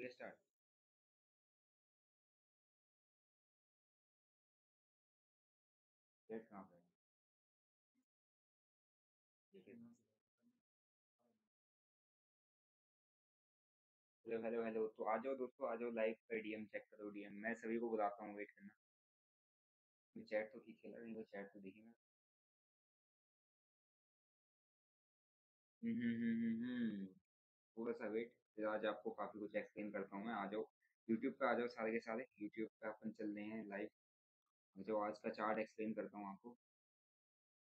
let's start get hello hello hello तो आ जाओ दोस्तों आ जाओ लाइव पे डीएम चेक करो डीएम मैं सभी को बुलाता हूँ वेट करना कोई चैट तो ठीक खेला नहीं कोई चैट तो देखी मैं हम्म हम्म हम्म हम्म थोड़ा सा वेट फिर आज आपको काफी कुछ एक्सप्लेन करता हूँ मैं आ जाओ यूट्यूब पे आ जाओ सारे के सारे यूट्यूब पे अपन चल रहे हैं लाइव जो आज का चार्ट एक्सप्लेन करता हूँ आपको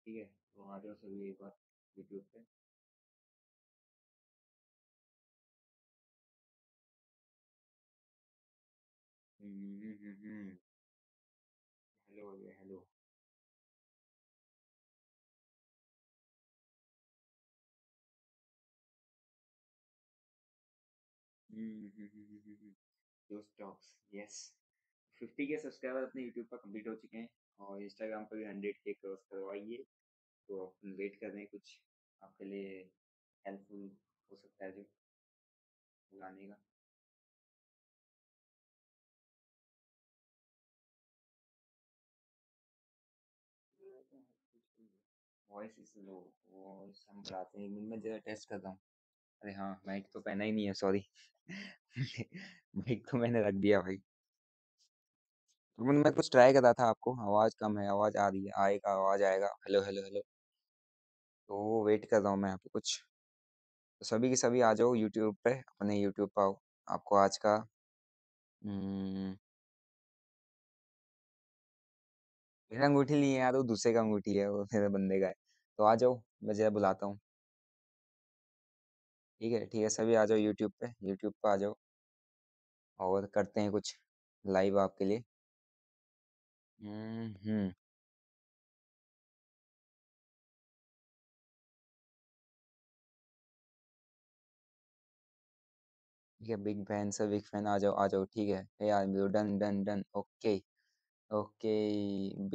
ठीक है तो आ जाओ सभी एक बार यूट्यूब पे हम्म हम्म हम्म, हम्म। यस हम्म, हम्म, हम्म, फिफ्टी के सब्सक्राइबर अपने यूट्यूब पर कंप्लीट हो चुके हैं और इंस्टाग्राम पर भी हंड्रेड के क्रॉस करवाइए तो आप वेट कर रहे हैं कुछ आपके लिए हेल्पफुल हो सकता है जो बुलाने का वॉइस इज लो वॉइस हम बढ़ाते हैं एक मिनट में जरा टेस्ट करता हूँ अरे हाँ माइक तो पहना ही नहीं है सॉरी माइक तो मैंने रख दिया भाई तो मतलब मैं कुछ ट्राई करा था आपको आवाज़ कम है आवाज़ आ रही है आएगा आवाज़ आएगा हेलो हेलो हेलो तो वेट कर रहा हूँ मैं आपको कुछ तो सभी के सभी आ जाओ यूट्यूब पे अपने यूट्यूब पर आओ आपको आज का हम्म, मेरा अंगूठी नहीं है यार वो दूसरे का अंगूठी है वो मेरे बंदे का है तो आ जाओ मैं जरा बुलाता हूँ ठीक है ठीक है सभी आ जाओ यूट्यूब पे यूट्यूब पे आ जाओ और करते हैं कुछ लाइव आपके लिए हम्म ठीक है big fan sir big fan आ जाओ आ जाओ ठीक है are done done done okay okay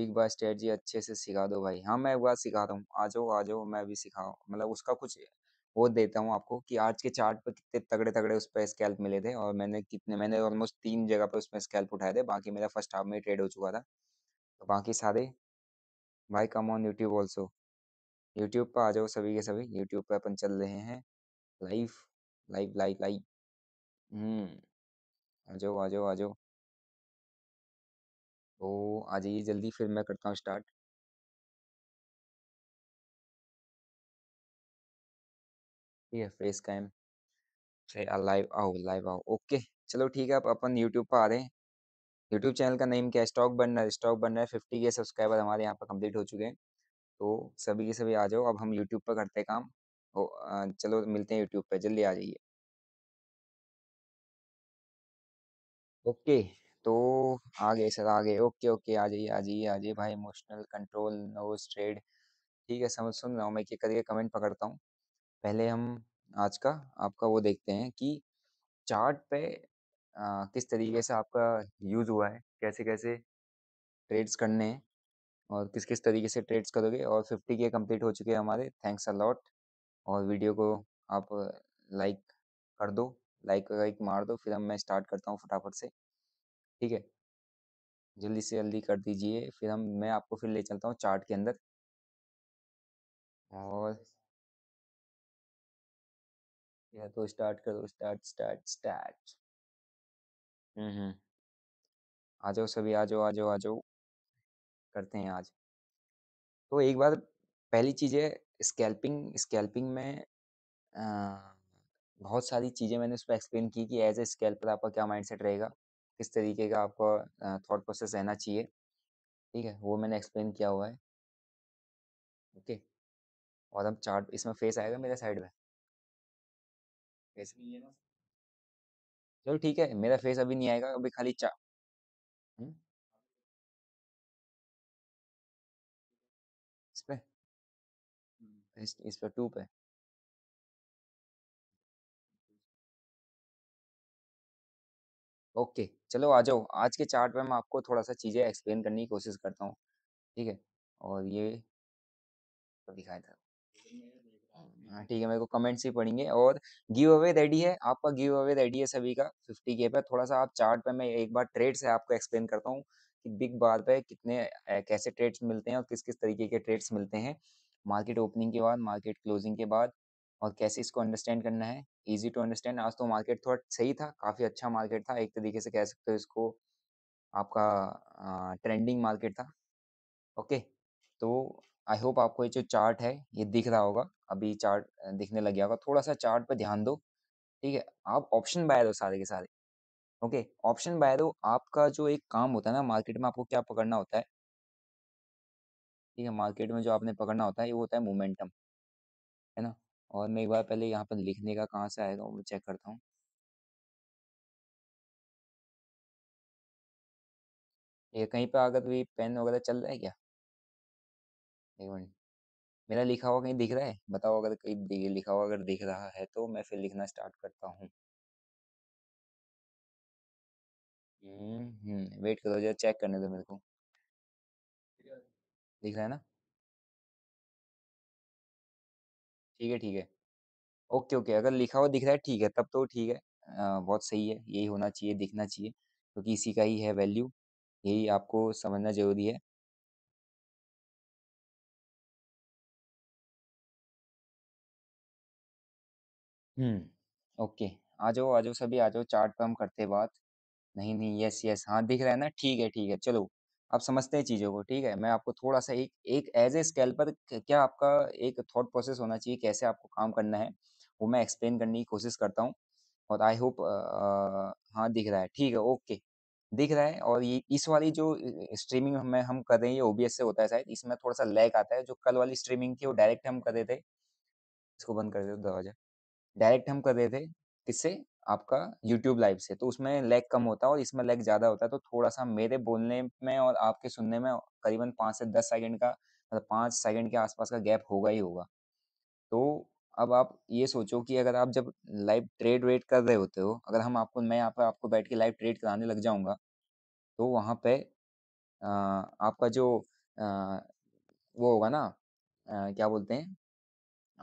big boss strategy अच्छे से सिखा दो भाई हाँ मैं एक बार सिखा रहा हूँ आ जाओ आ जाओ मैं भी सिखाऊँ मतलब उसका कुछ वो देता हूँ आपको कि आज के चार्ट पर कितने तगड़े-तगड़े उस पर स्कैल्प मिले थे और मैंने कितने मैंने ऑलमोस्ट तीन जगह पर उसमें स्कैल्प उठाए थे, बाकी मेरा फर्स्ट हाफ में ट्रेड हो चुका था। तो बाकी सारे भाई come on YouTube also. YouTube पर आ जाओ सभी के सभी, यूट्यूब पे अपन चल रहे हैं लाइव, लाइव, लाइव, लाइव। हम्म आ जाओ, आ जाओ, आ जाओ। तो आ जाइए जल्दी फिर मैं करता हूँ स्टार्ट। ठीक है फेस कैम सही लाइव आओ लाइव आओ ओके चलो ठीक है अब अपन यूट्यूब पर आ रहे हैं यूट्यूब चैनल का नेम क्या है स्टॉक बन रहा है फिफ्टी के सब्सक्राइबर हमारे यहाँ पर कंप्लीट हो चुके हैं तो सभी के सभी आ जाओ अब हम यूट्यूब पर करते हैं काम ओ, चलो मिलते हैं यूट्यूब पर जल्दी आ जाइए ओके तो आ गए सर आ गए ओके ओके आ जाइए आ जाइए आ जाइए भाई इमोशनल कंट्रोल नो स्ट्रेड ठीक है समझ सुन रहा हूँ मैं क्या करके कमेंट पकड़ता हूँ पहले हम आज का आपका वो देखते हैं कि चार्ट पे आ, किस तरीके से आपका यूज़ हुआ है कैसे कैसे ट्रेड्स करने हैं और किस किस तरीके से ट्रेड्स करोगे और फिफ्टी के कंप्लीट हो चुके हैं हमारे थैंक्स अलॉट और वीडियो को आप लाइक कर दो लाइक लाइक मार दो फिर हम मैं स्टार्ट करता हूँ फटाफट से ठीक है जल्दी से जल्दी कर दीजिए फिर हम मैं आपको फिर ले चलता हूँ चार्ट के अंदर और या तो स्टार्ट करो स्टार्ट स्टार्ट स्टार्ट हम्म आ जाओ सभी आ जाओ आ जाओ आ जाओ करते हैं आज तो एक बार पहली चीज़ है स्कैल्पिंग स्कैल्पिंग में आ, बहुत सारी चीज़ें मैंने उसमें एक्सप्लेन की कि एज ए स्कैल्पर आपका क्या माइंडसेट रहेगा किस तरीके का आपका थॉट प्रोसेस रहना चाहिए ठीक है वो मैंने एक्सप्लेन किया हुआ है ओके और हम चार्ट इसमें फेस आएगा मेरे साइड में फेस नहीं है चलो ठीक है मेरा फेस अभी नहीं आएगा अभी खाली चा इस पे इस, इस पे टू पे ओके चलो आ जाओ आज के चार्ट में मैं आपको थोड़ा सा चीज़ें एक्सप्लेन करने की कोशिश करता हूँ ठीक है और ये तो दिखाया था हाँ, ठीक है मेरे को कमेंट्स ही पढ़ेंगे और गिव अवे रेडी है आपका गिव अवे रेडी है सभी का फिफ्टी के पे थोड़ा सा आप चार्ट पे मैं एक बार ट्रेड से आपको एक्सप्लेन करता हूँ कि बिग बार पे कितने कैसे ट्रेड्स मिलते हैं और किस किस तरीके के ट्रेड्स मिलते हैं मार्केट ओपनिंग के बाद मार्केट क्लोजिंग के बाद और कैसे इसको अंडरस्टैंड करना है ईजी टू अंडरस्टैंड आज तो मार्केट थोड़ा सही था काफ़ी अच्छा मार्केट था एक तरीके से कह सकते हो इसको आपका ट्रेंडिंग मार्केट था ओके तो आई होप आपको ये जो चार्ट है ये दिख रहा होगा अभी चार्ट दिखने लग गया होगा थोड़ा सा चार्ट पर ध्यान दो ठीक है आप ऑप्शन बाय दो सारे के सारे ओके ऑप्शन बाय दो आपका जो एक काम होता है ना मार्केट में आपको क्या पकड़ना होता है ठीक है मार्केट में जो आपने पकड़ना होता है ये होता है मोमेंटम है ना और मैं एक बार पहले यहाँ पर लिखने का कहाँ से आएगा वो चेक करता हूँ ये कहीं पे अगर भी पेन वगैरह चल रहा है क्या एक मिनट मेरा लिखा हुआ कहीं दिख रहा है बताओ अगर कहीं लिखा हुआ अगर दिख रहा है तो मैं फिर लिखना स्टार्ट करता हूँ हम्म, हम्म, वेट करो जरा चेक करने दो मेरे को दिख रहा है ना ठीक है ठीक है ओके ओके अगर लिखा हुआ दिख रहा है ठीक है तब तो ठीक है आ, बहुत सही है यही होना चाहिए दिखना चाहिए क्योंकि इसी का ही है वैल्यू यही आपको समझना जरूरी है हम्म ओके। आ जाओ, आ जाओ, सभी आ जाओ, चार्ट पे हम करते हैं बात। नहीं, नहीं, यस, यस, हाँ, दिख रहा है ना? ठीक है, ठीक है, चलो, आप समझते हैं चीज़ों को, ठीक है? मैं आपको थोड़ा-सा एक एक एज़ ए स्केल पर क्या आपका एक थॉट प्रोसेस होना चाहिए, कैसे आपको काम करना है, वो मैं एक्सप्लेन करने की कोशिश करता हूँ और आई होप हाँ, दिख रहा है, ठीक है, ओके। दिख रहा है और ये इस वाली जो स्ट्रीमिंग हमें हम कर रहे हैं, ये ओबीएस से होता है शायद, इसमें थोड़ा-सा लैग आता है, जो कल वाली स्ट्रीमिंग थी, वो डायरेक्ट हम कर रहे थे। इसको बंद कर दो दरवाज़ा। डायरेक्ट हम कर रहे थे किससे आपका यूट्यूब लाइव से तो उसमें लैग कम होता है और इसमें लैग ज़्यादा होता है तो थोड़ा सा मेरे बोलने में और आपके सुनने में करीबन पाँच से दस सेकेंड का मतलब पाँच सेकेंड के आसपास का गैप होगा ही होगा तो अब आप ये सोचो कि अगर आप जब लाइव ट्रेड वेट कर रहे होते हो अगर हम आपको मैं यहाँ पर आपको बैठ के लाइव ट्रेड कराने लग जाऊँगा तो वहाँ पे आपका जो आ, वो होगा ना आ, क्या बोलते हैं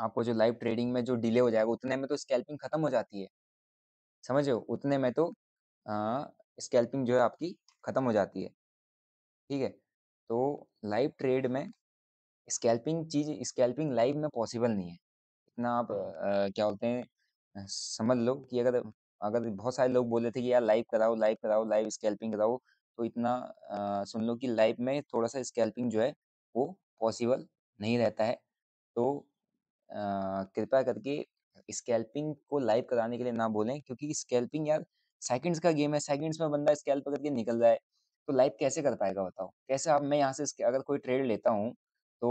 आपको जो लाइव ट्रेडिंग में जो डिले हो जाएगा उतने में तो स्कैल्पिंग खत्म हो जाती है समझे हो उतने में तो स्कैल्पिंग जो है आपकी खत्म हो जाती है ठीक है तो लाइव ट्रेड में स्कैल्पिंग चीज स्कैल्पिंग लाइव में पॉसिबल नहीं है इतना आप आ, क्या बोलते हैं समझ लो कि अगर अगर बहुत सारे लोग बोल रहे थे कि यार लाइव कराओ लाइव कराओ लाइव स्कैल्पिंग कराओ तो इतना आ, सुन लो कि लाइव में थोड़ा सा स्कैल्पिंग जो है वो पॉसिबल नहीं रहता है तो कृपया करके स्कैल्पिंग को लाइव कराने के लिए ना बोलें क्योंकि स्कैल्पिंग यार सेकंड्स का गेम है सेकंड्स में बंदा स्कैल्प करके निकल जाए तो लाइव कैसे कर पाएगा बताओ कैसे आप मैं यहाँ से अगर कोई ट्रेड लेता हूँ तो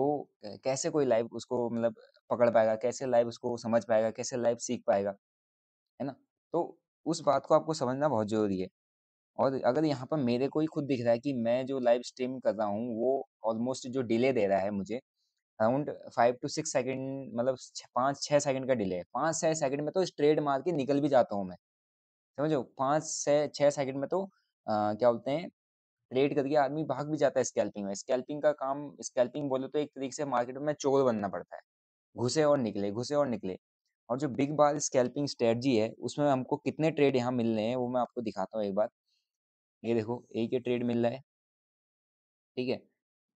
कैसे कोई लाइव उसको मतलब पकड़ पाएगा कैसे लाइव उसको समझ पाएगा कैसे लाइव सीख पाएगा है ना तो उस बात को आपको समझना बहुत ज़रूरी है और अगर यहाँ पर मेरे को ही खुद दिख रहा है कि मैं जो लाइव स्ट्रीम कर रहा हूँ वो ऑलमोस्ट जो डिले दे रहा है मुझे around five two six second मतलब पाँच छः सेकंड का डिले है पाँच छः सेकंड में तो स्ट्रेट मार के निकल भी जाता हूँ मैं समझो पाँच से छः सेकंड में तो आ, क्या बोलते हैं ट्रेड करके आदमी भाग भी जाता है स्कैल्पिंग में स्कैल्पिंग का काम स्कैल्पिंग बोले तो एक तरीके से मार्केट में चोर बनना पड़ता है घुसे और निकले घुसे और निकले और जो बिग बाल स्कैल्पिंग स्ट्रेटजी है उसमें हमको कितने ट्रेड यहाँ मिल रहे हैं वो मैं आपको दिखाता हूँ एक बार ये देखो एक ये ट्रेड मिल रहा है ठीक है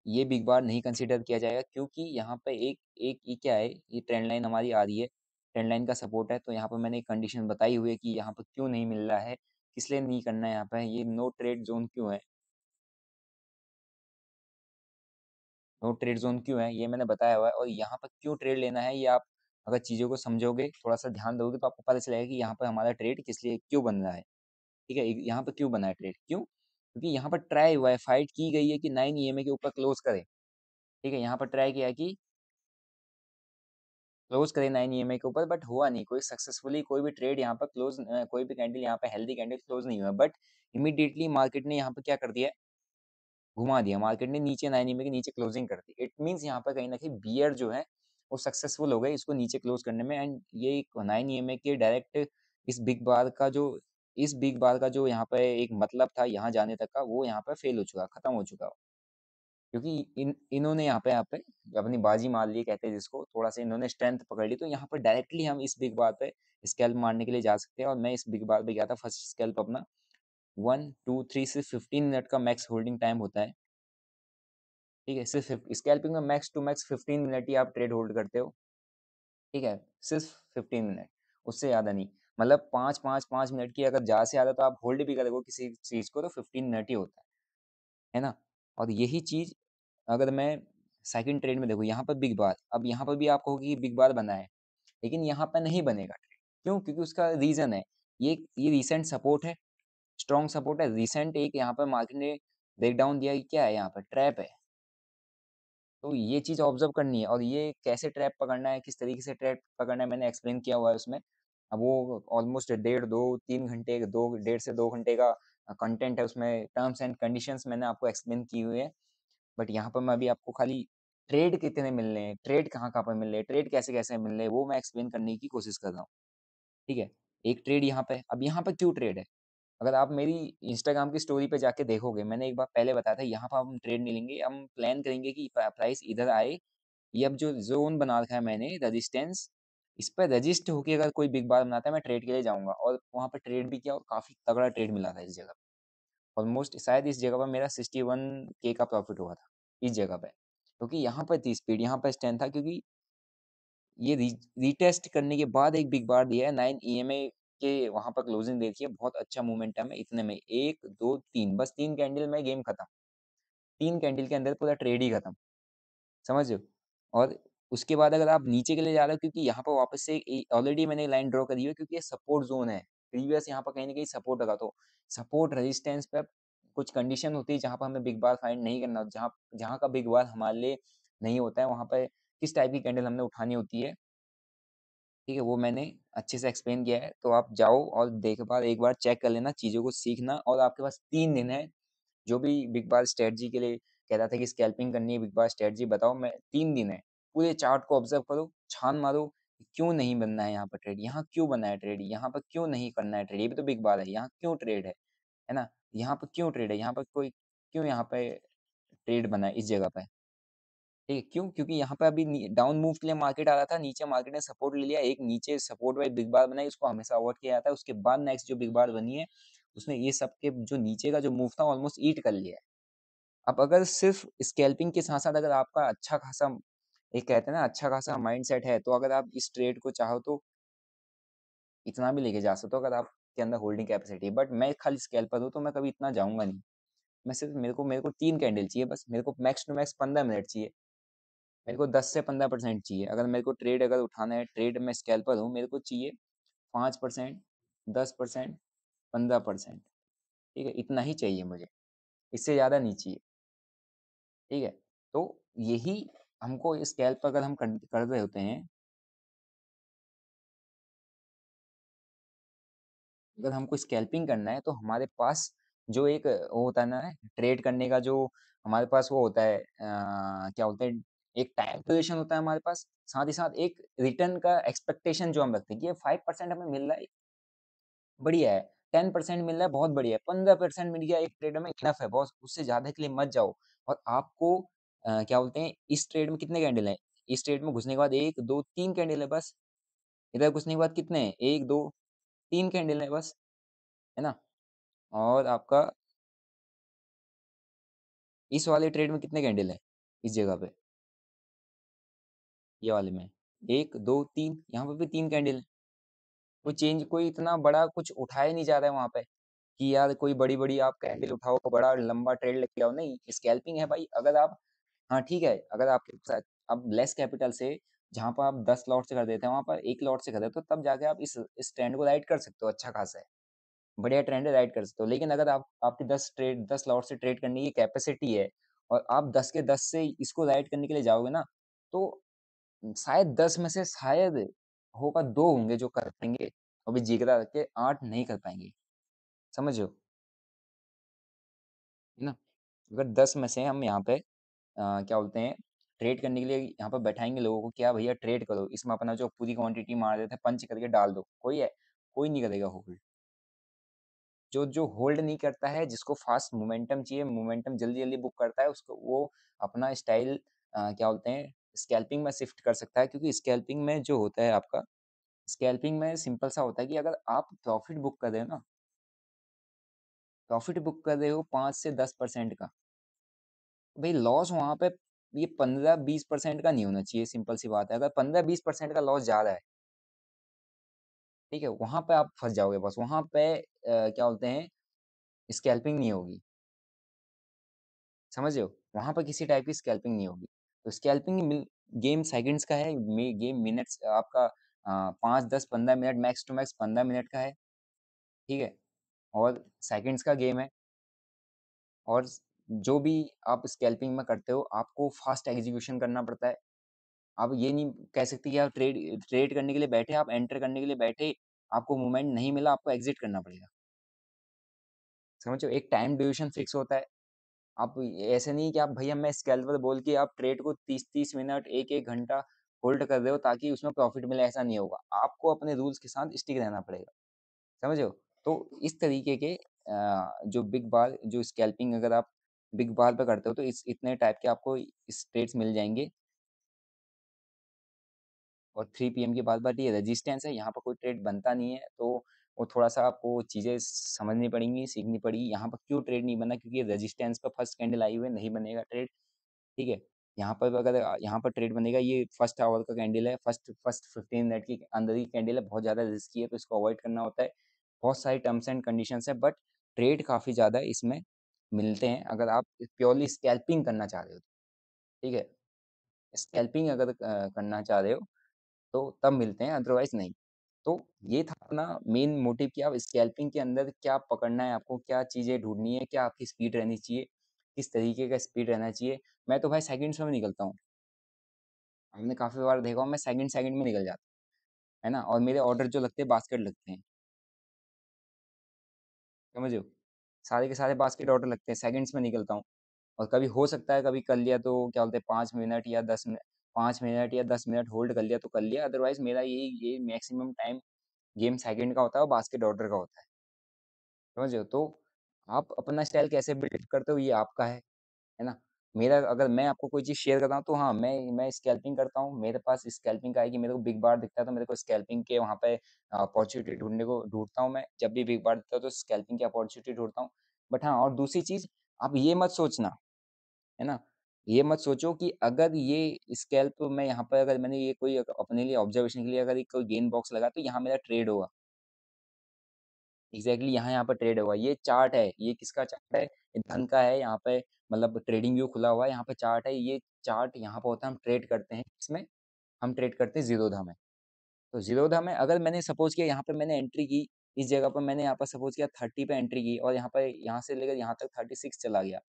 ये बिग बार नहीं कंसिडर किया जाएगा क्योंकि यहाँ पर एक एक ये क्या है ये ट्रेंड लाइन हमारी आ रही है ट्रेंड लाइन का सपोर्ट है तो यहाँ पर मैंने एक कंडीशन बताई हुई है कि यहाँ पर क्यों नहीं मिल रहा है किस लिए नहीं करना है यहाँ पर ये नो ट्रेड जोन क्यों है नो ट्रेड जोन क्यों है ये मैंने बताया हुआ है और यहाँ पर क्यों ट्रेड लेना है ये आप अगर चीज़ों को समझोगे थोड़ा सा ध्यान दोगे तो आपको पता चलेगा कि यहाँ पर हमारा ट्रेड किस लिए क्यों बन रहा है ठीक है यहाँ पर क्यों बना है ट्रेड क्यों क्योंकि यहाँ पर ट्राई हुआ है फाइट की गई है कि नाइन ई के ऊपर क्लोज करें ठीक है यहाँ पर ट्राई किया कि क्लोज करें नाइन ई के ऊपर बट हुआ नहीं कोई सक्सेसफुली कोई भी ट्रेड यहाँ पर क्लोज कोई भी कैंडल यहाँ पर हेल्दी कैंडल क्लोज नहीं हुआ बट इमिडिएटली मार्केट ने यहाँ पर क्या कर दिया घुमा दिया मार्केट ने नीचे नाइन ई के नीचे क्लोजिंग कर दी इट मीन्स यहाँ पर कहीं ना कहीं बियर जो है वो सक्सेसफुल हो गए इसको नीचे क्लोज करने में एंड ये नाइन ई के डायरेक्ट इस बिग बार का जो इस बिग बार का जो यहाँ पे एक मतलब था यहाँ जाने तक का वो यहाँ पर फेल हो चुका खत्म हो चुका क्योंकि इन इन्होंने यहाँ पे यहाँ पे अपनी बाजी मार ली कहते हैं जिसको थोड़ा सा इन्होंने स्ट्रेंथ पकड़ ली तो यहाँ पर डायरेक्टली हम इस बिग बार पे स्कैल्प मारने के लिए जा सकते हैं और मैं इस बिग बार पे गया था फर्स्ट स्केल्प अपना वन टू थ्री से फिफ्टीन मिनट का मैक्स होल्डिंग टाइम होता है ठीक है सिर्फ स्केल्पिंग में max two max fifteen minute ही आप ट्रेड होल्ड करते हो ठीक है सिर्फ फिफ्टीन मिनट उससे ज़्यादा नहीं मतलब पाँच पाँच पाँच मिनट की अगर ज़्यादा से ज़्यादा तो आप होल्ड भी करोगे किसी चीज़ को तो फिफ्टीन मिनट ही होता है है ना और यही चीज़ अगर मैं सेकंड ट्रेड में देखूँ यहाँ पर बिग बार अब यहाँ पर भी आप कहोगे कि बिग बार बना है लेकिन यहाँ पर नहीं बनेगा ट्रेड क्यों क्योंकि उसका रीज़न है ये ये रिसेंट सपोर्ट है स्ट्रॉन्ग सपोर्ट है रिसेंट एक यहाँ पर मार्केट ने ब्रेक डाउन दिया क्या है यहाँ पर ट्रैप है तो ये चीज़ ऑब्जर्व करनी है और ये कैसे ट्रैप पकड़ना है किस तरीके से ट्रैप पकड़ना है मैंने एक्सप्लेन किया हुआ है उसमें अब वो ऑलमोस्ट डेढ़ दो तीन घंटे दो डेढ़ से दो घंटे का कंटेंट है उसमें टर्म्स एंड कंडीशंस मैंने आपको एक्सप्लेन की हुई है बट यहाँ पर मैं अभी आपको खाली ट्रेड कितने मिल रहे हैं ट्रेड कहाँ कहाँ पर मिल रहे हैं ट्रेड कैसे कैसे मिल रहे हैं वो मैं एक्सप्लेन करने की कोशिश कर रहा हूँ ठीक है एक ट्रेड यहाँ पे अब यहाँ पर क्यों ट्रेड है अगर आप मेरी इंस्टाग्राम की स्टोरी पे जाके देखोगे मैंने एक बार पहले बताया था यहाँ पर हम ट्रेड नहीं लेंगे हम प्लान करेंगे कि प्राइस इधर आए ये अब जो जोन बना रखा है मैंने रजिस्टेंस इस पर रजिस्ट होकर अगर कोई बिग बार बनाता है मैं ट्रेड के लिए जाऊँगा और वहाँ पर ट्रेड भी किया और काफ़ी तगड़ा ट्रेड मिला था इस जगह पर ऑलमोस्ट शायद इस जगह पर मेरा सिक्सटी वन के का प्रॉफिट हुआ था इस जगह पर क्योंकि तो यहाँ पर थी स्पीड यहाँ पर स्टैंड था क्योंकि ये रीटेस्ट री करने के बाद एक बिग बार दिया है नाइन ई e के वहाँ पर क्लोजिंग देखिए बहुत अच्छा मोमेंटम है इतने में एक दो तीन बस तीन कैंडल में गेम खत्म तीन कैंडल के अंदर पूरा ट्रेड ही खत्म समझ और उसके बाद अगर आप नीचे के लिए जा रहे हो क्योंकि यहाँ पर वापस से ऑलरेडी मैंने लाइन ड्रॉ करी है क्योंकि ये सपोर्ट जोन है प्रीवियस यहाँ पर कहीं ना कहीं सपोर्ट लगा तो सपोर्ट रेजिस्टेंस पर कुछ कंडीशन होती है जहाँ पर हमें बिग बार फाइंड नहीं करना जहाँ जहाँ का बिग बार हमारे लिए नहीं होता है वहाँ पर किस टाइप की कैंडल हमने उठानी होती है ठीक है वो मैंने अच्छे से एक्सप्लेन किया है तो आप जाओ और देख बार एक बार चेक कर लेना चीज़ों को सीखना और आपके पास तीन दिन है जो भी बिग बार स्ट्रेटजी के लिए कह रहा था कि स्कैल्पिंग करनी है बिग बार स्ट्रेटजी बताओ मैं तीन दिन है पूरे चार्ट को ऑब्जर्व करो छान मारो क्यों नहीं बनना है यहाँ पर ट्रेड यहाँ क्यों बनना है ट्रेड यहाँ पर क्यों नहीं करना है ट्रेड ये भी तो बिग बात है यहाँ क्यों ट्रेड है है ना यहाँ पर क्यों ट्रेड है यहाँ पर कोई क्यों यहाँ पे ट्रेड बना है इस जगह पर ठीक है क्यों क्योंकि यहाँ पे अभी डाउन मूव के लिए मार्केट आ रहा था नीचे मार्केट ने सपोर्ट ले लिया एक नीचे सपोर्ट वाइज बिग बार बनाई उसको हमेशा अवॉइड किया जाता है उसके बाद नेक्स्ट जो बिग बार बनी है उसने ये सब के जो नीचे का जो मूव था ऑलमोस्ट ईट कर लिया है अब अगर सिर्फ स्केल्पिंग के साथ साथ अगर आपका अच्छा खासा एक कहते हैं ना अच्छा खासा माइंड हाँ। सेट है तो अगर आप इस ट्रेड को चाहो तो इतना भी लेके जा सकते हो अगर आपके अंदर होल्डिंग कैपेसिटी है बट मैं खाली स्केल पर हूँ तो मैं कभी इतना जाऊंगा नहीं मैं सिर्फ मेरे को मेरे को तीन कैंडल चाहिए बस मेरे को मैक्स टू मैक्स पंद्रह मिनट चाहिए मेरे को दस से पंद्रह परसेंट चाहिए अगर मेरे को ट्रेड अगर उठाना है ट्रेड में स्केल पर हूँ मेरे को चाहिए पाँच परसेंट दस परसेंट पंद्रह परसेंट ठीक है इतना ही चाहिए मुझे इससे ज़्यादा नहीं चाहिए ठीक है तो यही हमको स्केल पर अगर हम कर, रहे होते हैं अगर हमको स्कैल्पिंग करना है तो हमारे पास जो एक वो होता है ना ट्रेड करने का जो हमारे पास वो होता है आ, क्या होता है एक टाइम पोजिशन होता है हमारे पास साथ ही साथ एक रिटर्न का एक्सपेक्टेशन जो हम रखते हैं ये फाइव परसेंट हमें मिल रहा है बढ़िया है टेन परसेंट मिल रहा है बहुत बढ़िया है पंद्रह परसेंट मिल गया एक ट्रेड में इनफ है बहुत उससे ज्यादा के लिए मत जाओ और आपको क्या बोलते हैं इस ट्रेड में कितने कैंडल हैं इस ट्रेड में घुसने के बाद एक दो तीन कैंडल है बस इधर घुसने के बाद कितने हैं एक दो तीन कैंडल है बस है ना और आपका इस वाले ट्रेड में कितने कैंडल हैं इस जगह पे ये वाले में एक दो तीन यहाँ पे भी तीन कैंडल है कोई चेंज कोई इतना बड़ा कुछ उठाया नहीं जा रहा है वहां पे कि यार कोई बड़ी बड़ी आप कैंडल उठाओ बड़ा लंबा ट्रेड लेके आओ नहीं स्कैल्पिंग है भाई अगर आप हाँ, ठीक है, अगर आपके अब आप लेस कैपिटल से जहाँ पर आप दस लॉट से कर देते हैं, वहाँ पर एक लॉट से कर देते हो, तो तब जाके आप इस इस ट्रेंड को राइड कर सकते हो अच्छा खासा है। बढ़िया ट्रेंड है, राइड कर सकते हो। लेकिन अगर आप आपकी दस ट्रेड दस लॉट से ट्रेड करने की कैपेसिटी है और आप दस के दस से इसको राइड करने के लिए जाओगे ना, तो शायद दस में से शायद होगा दो होंगे जो कर पाएंगे अभी जिगरा रख के आठ नहीं कर पाएंगे समझो है ना? अगर दस में से हम यहाँ पे आ, क्या बोलते हैं ट्रेड करने के लिए यहाँ पर बैठाएंगे लोगों को क्या भैया ट्रेड करो इसमें अपना जो पूरी क्वांटिटी मार देते हैं पंच करके डाल दो कोई है कोई नहीं करेगा होल्ड जो जो होल्ड नहीं करता है जिसको फास्ट मोमेंटम चाहिए मोमेंटम जल्दी जल्दी बुक करता है उसको वो अपना स्टाइल क्या बोलते हैं स्कैल्पिंग में शिफ्ट कर सकता है क्योंकि स्कैल्पिंग में जो होता है आपका स्कैल्पिंग में सिंपल सा होता है कि अगर आप प्रॉफिट बुक कर रहे हो ना प्रॉफिट बुक कर रहे हो पाँच से दस परसेंट का भाई लॉस वहाँ पे ये पंद्रह बीस परसेंट का नहीं होना चाहिए सिंपल सी बात है अगर पंद्रह बीस परसेंट का लॉस ज़्यादा है ठीक है, वहाँ पे आप फंस जाओगे बस वहाँ पे आ, क्या बोलते हैं स्कैल्पिंग नहीं होगी। समझ रहे हो? वहाँ पर किसी टाइप की स्कैल्पिंग नहीं होगी। तो स्कैल्पिंग गेम सेकंड्स का है गेम मिनट्स आपका पाँच दस पंद्रह मिनट मैक्स टू मैक्स पंद्रह मिनट का है। ठीक है? और सेकंड्स का गेम है। और जो भी आप स्कैल्पिंग में करते हो आपको फास्ट एग्जीक्यूशन करना पड़ता है आप ये नहीं कह सकते कि आप ट्रेड ट्रेड करने के लिए बैठे आप एंटर करने के लिए बैठे आपको मोमेंट नहीं मिला आपको एग्जिट करना पड़ेगा समझो एक टाइम ड्यूरेशन फिक्स होता है आप ऐसे नहीं कि आप भैया मैं स्केल्पर पर बोल के आप ट्रेड को तीस तीस मिनट एक एक घंटा होल्ड कर रहे हो ताकि उसमें प्रॉफिट मिले ऐसा नहीं होगा आपको अपने रूल्स के साथ स्टिक रहना पड़ेगा समझो तो इस तरीके के जो बिग बार जो स्कैल्पिंग अगर आप बिग बाल पे करते हो तो इस इतने टाइप के आपको स्टेट्स मिल जाएंगे और थ्री पीएम की बात बात ये रेजिस्टेंस है यहाँ पर कोई ट्रेड बनता नहीं है तो वो थोड़ा सा आपको चीज़ें समझनी पड़ेंगी सीखनी पड़ेगी यहाँ पर क्यों ट्रेड नहीं बना क्योंकि रेजिस्टेंस पर फर्स्ट कैंडल आई हुई नहीं बनेगा ट्रेड ठीक है यहाँ पर अगर यहाँ पर ट्रेड बनेगा ये फर्स्ट आवर का कैंडल है फर्स्ट फर्स्ट फिफ्टीन मिनट की अंदर की कैंडल है बहुत ज़्यादा रिस्की है तो इसको अवॉइड करना होता है बहुत सारी टर्म्स एंड कंडीशंस है बट ट्रेड काफ़ी ज़्यादा है इसमें मिलते हैं अगर आप प्योरली स्कैल्पिंग करना चाह रहे हो तो, ठीक है स्कैल्पिंग अगर करना चाह रहे हो तो तब मिलते हैं अदरवाइज नहीं तो ये था अपना मेन मोटिव कि आप स्कैल्पिंग के अंदर क्या पकड़ना है आपको क्या चीज़ें ढूंढनी है क्या आपकी स्पीड रहनी चाहिए किस तरीके का स्पीड रहना चाहिए मैं तो भाई सेकंड्स में निकलता हूँ हमने काफ़ी बार देखा मैं सेकंड सेकंड में निकल जाता है ना और मेरे ऑर्डर जो लगते हैं बास्केट लगते हैं समझो सारे के सारे बास्केट ऑर्डर लगते हैं सेकंड्स में निकलता हूँ और कभी हो सकता है कभी कर लिया तो क्या बोलते हैं पाँच मिनट या दस मिनट पाँच मिनट या दस मिनट होल्ड कर लिया तो कर लिया अदरवाइज मेरा यही ये मैक्सिमम टाइम गेम सेकंड का होता है और बास्केट ऑर्डर का होता है समझ रहे हो तो आप अपना स्टाइल कैसे बिल्ड करते हो ये आपका है है ना मेरा अगर मैं आपको कोई चीज़ शेयर करता हूँ तो हाँ, मैं मैं स्कैल्पिंग करता हूँ। मेरे पास स्कैल्पिंग का है कि मेरे को बिग बार दिखता है तो मेरे को स्कैल्पिंग के वहाँ पे अपॉर्चुनिटी ढूंढने को ढूंढता हूँ मैं। जब भी बिग बार दिखता तो हूँ तो स्कैल्पिंग की अपॉर्चुनिटी ढूंढता हूँ। बट हाँ और दूसरी चीज़ आप ये मत सोचना, है ना? ये मत सोचो कि अगर ये स्कैल्प मैं यहाँ पर अगर मैंने ये कोई अपने लिए ऑब्जर्वेशन के लिए अगर कोई गेन बॉक्स लगा तो यहाँ मेरा ट्रेड होगा। एग्जैक्टली यहाँ यहाँ पर ट्रेड हुआ ये चार्ट है ये किसका चार्ट है धन का है यहाँ पे मतलब ट्रेडिंग व्यू खुला हुआ है यहाँ पे चार्ट है ये चार्ट यहाँ पर होता है हम ट्रेड करते हैं इसमें हम ट्रेड करते हैं जीरोधा में तो जीरोधा में अगर मैंने सपोज किया यहाँ पर मैंने एंट्री की इस जगह पर मैंने यहाँ पर सपोज किया थर्टी पे एंट्री की और यहाँ पर यहाँ से लेकर यहाँ तक थर्टी सिक्स चला गया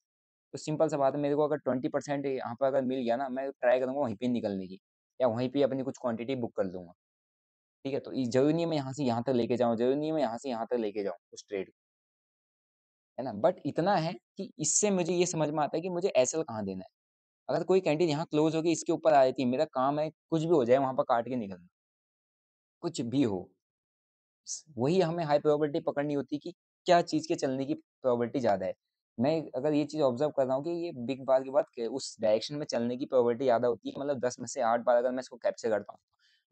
तो सिंपल सा बात है मेरे को अगर ट्वेंटी परसेंट यहाँ पर अगर मिल गया ना मैं ट्राई करूँगा वहीं पर निकलने की या वहीं पर अपनी कुछ क्वान्टिटी बुक कर लूँगा ठीक है तो जरूरी नहीं यहाँ से यहाँ तक लेके जाऊँ जरूरी में यहाँ से यहाँ तक लेके जाऊँ उस ट्रेड को है ना बट इतना है कि इससे मुझे ये समझ में आता है कि मुझे एस एल कहाँ देना है अगर कोई कैंटीन यहाँ क्लोज होगी इसके ऊपर आ जाती है मेरा काम है कुछ भी हो जाए वहाँ पर काट के निकलना कुछ भी हो वही हमें हाई प्रोबेबिलिटी पकड़नी होती कि क्या चीज़ के चलने की प्रोबेबिलिटी ज़्यादा है मैं अगर ये चीज़ ऑब्जर्व कर रहा हूँ कि ये बिग बार के बाद उस डायरेक्शन में चलने की प्रोबेबिलिटी ज़्यादा होती है मतलब दस में से आठ बार अगर मैं इसको कैप्चर करता हूँ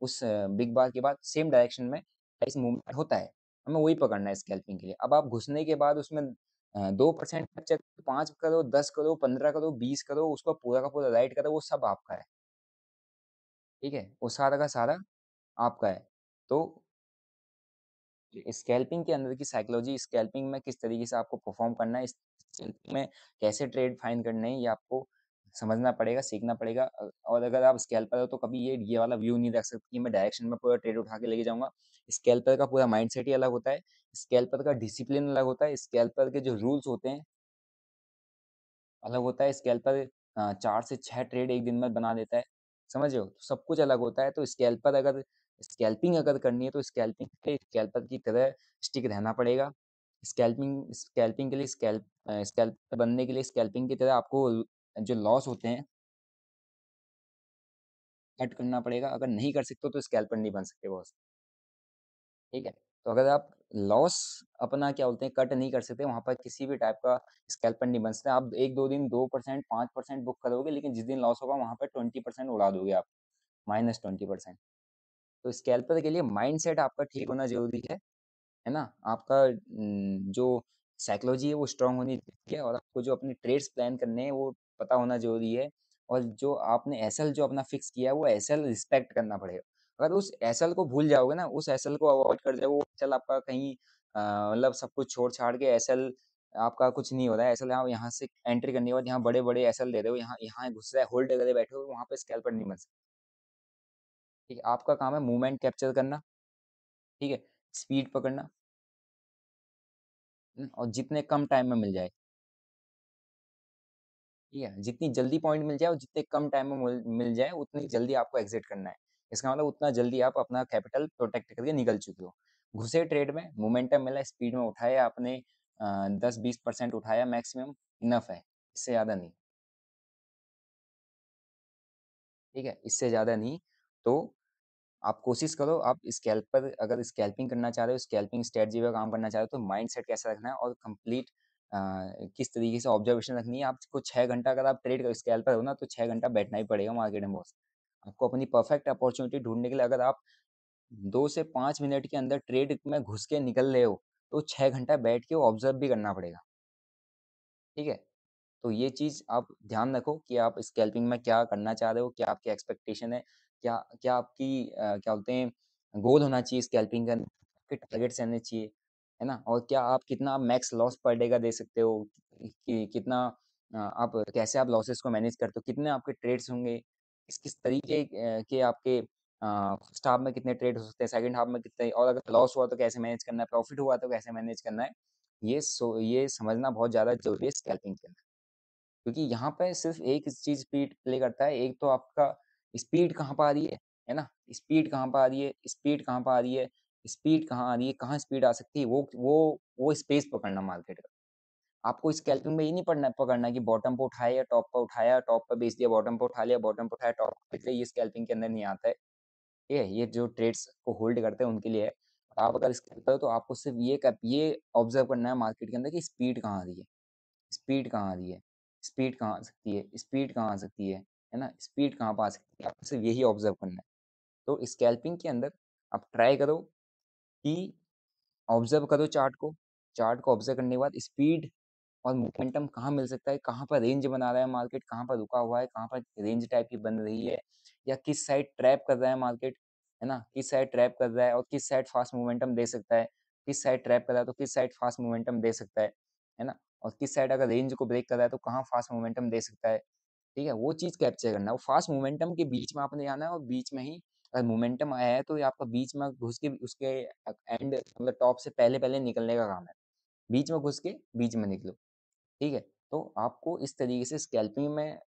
उस बिग बार के बाद सेम डायरेक्शन में प्राइस मूवमेंट होता है हमें वही पकड़ना है स्कैल्पिंग के लिए अब आप घुसने के बाद उसमें दो परसेंट खर्चा तो पाँच करो दस करो पंद्रह करो बीस करो उसको पूरा का पूरा राइट करो वो सब आपका है ठीक है वो सारा का सारा आपका है तो स्कैल्पिंग के अंदर की साइकोलॉजी स्कैल्पिंग में किस तरीके से आपको परफॉर्म करना है में कैसे ट्रेड फाइन करने हैं ये आपको समझना पड़ेगा सीखना पड़ेगा और अगर आप स्केल पर हो तो कभी ये ये वाला व्यू नहीं रख सकते कि मैं डायरेक्शन में पूरा ट्रेड उठा के लेके जाऊंगा स्केल का पूरा माइंड ही अलग होता है स्केल का डिसिप्लिन अलग होता है स्केल के जो रूल्स होते हैं अलग होता है स्केल पर चार से छः ट्रेड एक दिन में बना देता है समझ रहे हो तो सब कुछ अलग होता है तो स्केल अगर स्केल्पिंग अगर करनी है तो स्केल्पिंग के स्कैल्पर की तरह स्टिक रहना पड़ेगा स्केल्पिंग स्केल्पिंग के लिए स्केल्प स्केल्प बनने के लिए स्केल्पिंग की तरह आपको जो लॉस होते हैं कट करना पड़ेगा अगर नहीं कर सकते तो स्कैल्पर नहीं बन सकते बॉस ठीक है तो अगर आप लॉस अपना क्या बोलते हैं कट नहीं कर सकते वहाँ पर किसी भी टाइप का स्कैल्पर नहीं बन सकते आप एक दो दिन दो परसेंट पाँच परसेंट बुक करोगे लेकिन जिस दिन लॉस होगा वहाँ पर ट्वेंटी परसेंट उड़ा दोगे आप माइनस ट्वेंटी परसेंट तो स्कैल्पर के लिए सेट आपका ठीक होना जरूरी है है ना आपका जो साइकोलॉजी है वो स्ट्रांग होनी चाहिए और आपको जो अपने ट्रेड्स प्लान करने हैं वो पता होना जरूरी है और जो आपने एस जो अपना फिक्स किया है वो एस रिस्पेक्ट करना पड़ेगा अगर उस एस को भूल जाओगे ना उस एस को अवॉइड कर जाओ चल आपका कहीं मतलब सब कुछ छोड़ छाड़ के एस आपका कुछ नहीं हो रहा है एस एल यहाँ से एंट्री करने के बाद यहाँ बड़े बड़े एस दे रहे हो यहाँ यहाँ घुस रहा है होल्ड करे बैठे हो वहाँ पे स्कैल्पर नहीं बन सकते ठीक है आपका काम है मूवमेंट कैप्चर करना ठीक है स्पीड पकड़ना और जितने कम टाइम में मिल जाए ठीक है जितनी जल्दी पॉइंट मिल जाए और जितने कम टाइम में मिल जाए उतनी जल्दी आपको एग्जिट करना है इसका मतलब उतना जल्दी आप अपना कैपिटल प्रोटेक्ट करके निकल चुके हो घुसे ट्रेड में मोमेंटम मिला स्पीड में उठाया आपने दस बीस परसेंट उठाया मैक्सिमम इनफ है इससे ज़्यादा नहीं ठीक है इससे ज़्यादा नहीं तो आप कोशिश करो आप स्कैल्प पर अगर स्कैल्पिंग करना चाह रहे हो स्कैल्पिंग स्ट्रेटजी पर काम करना चाह रहे हो तो माइंड कैसा रखना है और कंप्लीट किस तरीके से ऑब्जर्वेशन रखनी है आपको छः घंटा अगर आप ट्रेड स्केल पर हो ना तो छः घंटा बैठना ही पड़ेगा मार्केट में बॉस आपको अपनी परफेक्ट अपॉर्चुनिटी ढूंढने के लिए अगर आप दो से पाँच मिनट के अंदर ट्रेड में घुस के निकल रहे हो तो छः घंटा बैठ के ऑब्जर्व भी करना पड़ेगा ठीक है तो ये चीज़ आप ध्यान रखो कि आप स्कैल्पिंग में क्या करना चाह रहे हो क्या आपकी एक्सपेक्टेशन है क्या क्या आपकी क्या बोलते हैं गोल होना चाहिए स्कैल्पिंग का आपके टारगेट्स रहने चाहिए है ना और क्या आप कितना मैक्स लॉस पर डे का दे सकते हो कि कितना आप कैसे आप लॉसेस को मैनेज करते हो कितने आपके ट्रेड्स होंगे किस किस तरीके के आपके फर्स्ट हाफ में कितने ट्रेड हो सकते हैं सेकेंड हाफ में कितने और अगर लॉस हुआ तो कैसे मैनेज करना है प्रॉफिट हुआ तो कैसे मैनेज करना है ये सो ये समझना बहुत ज़्यादा जरूरी है स्कैल्पिंग के अंदर क्योंकि यहाँ पे सिर्फ एक चीज प्ले करता है एक तो आपका स्पीड कहाँ पर आ रही है है ना स्पीड कहाँ पर आ रही है स्पीड कहाँ पर आ रही है स्पीड कहाँ आ रही है कहाँ स्पीड आ सकती है वो वो वो स्पेस पकड़ना मार्केट का आपको इस कैलकुल में ये नहीं पढ़ना पकड़ना कि बॉटम पर उठाया टॉप पर उठाया टॉप पर बेच दिया बॉटम पर उठा लिया बॉटम पर उठाया टॉप पर ये स्कैल्पिंग के अंदर नहीं आता है ये ये जो ट्रेड्स को होल्ड करते हैं उनके लिए है आप अगर स्कैल्पर हो तो आपको सिर्फ ये कर, ये ऑब्जर्व करना है मार्केट के अंदर कि स्पीड कहाँ आ रही है स्पीड कहाँ आ रही है स्पीड कहाँ आ सकती है स्पीड कहाँ आ सकती है है ना स्पीड कहाँ पर आ सकती है आपको सिर्फ यही ऑब्जर्व करना है तो स्कैल्पिंग के अंदर आप ट्राई करो कि ऑब्जर्व करो चार्ट को चार्ट को ऑब्जर्व करने के बाद स्पीड और मोमेंटम कहाँ मिल सकता है कहाँ पर रेंज बना रहा है मार्केट कहाँ पर रुका हुआ है कहाँ पर रेंज टाइप की बन रही है या किस साइड ट्रैप कर रहा है मार्केट है ना किस साइड ट्रैप कर रहा है और किस साइड फास्ट मोमेंटम दे सकता है किस साइड ट्रैप कर रहा है तो किस साइड फास्ट मोमेंटम दे सकता है है ना और किस साइड अगर रेंज को ब्रेक कर रहा है तो कहाँ फास्ट मोमेंटम दे सकता है ठीक है वो चीज़ कैप्चर करना है वो फास्ट मोमेंटम के बीच में आपने जाना है और बीच में ही अगर मोमेंटम आया है तो ये आपका बीच में घुस के उसके एंड मतलब टॉप से पहले पहले निकलने का काम है बीच में घुस के बीच में निकलो ठीक है तो आपको इस तरीके से स्कैल्पिंग में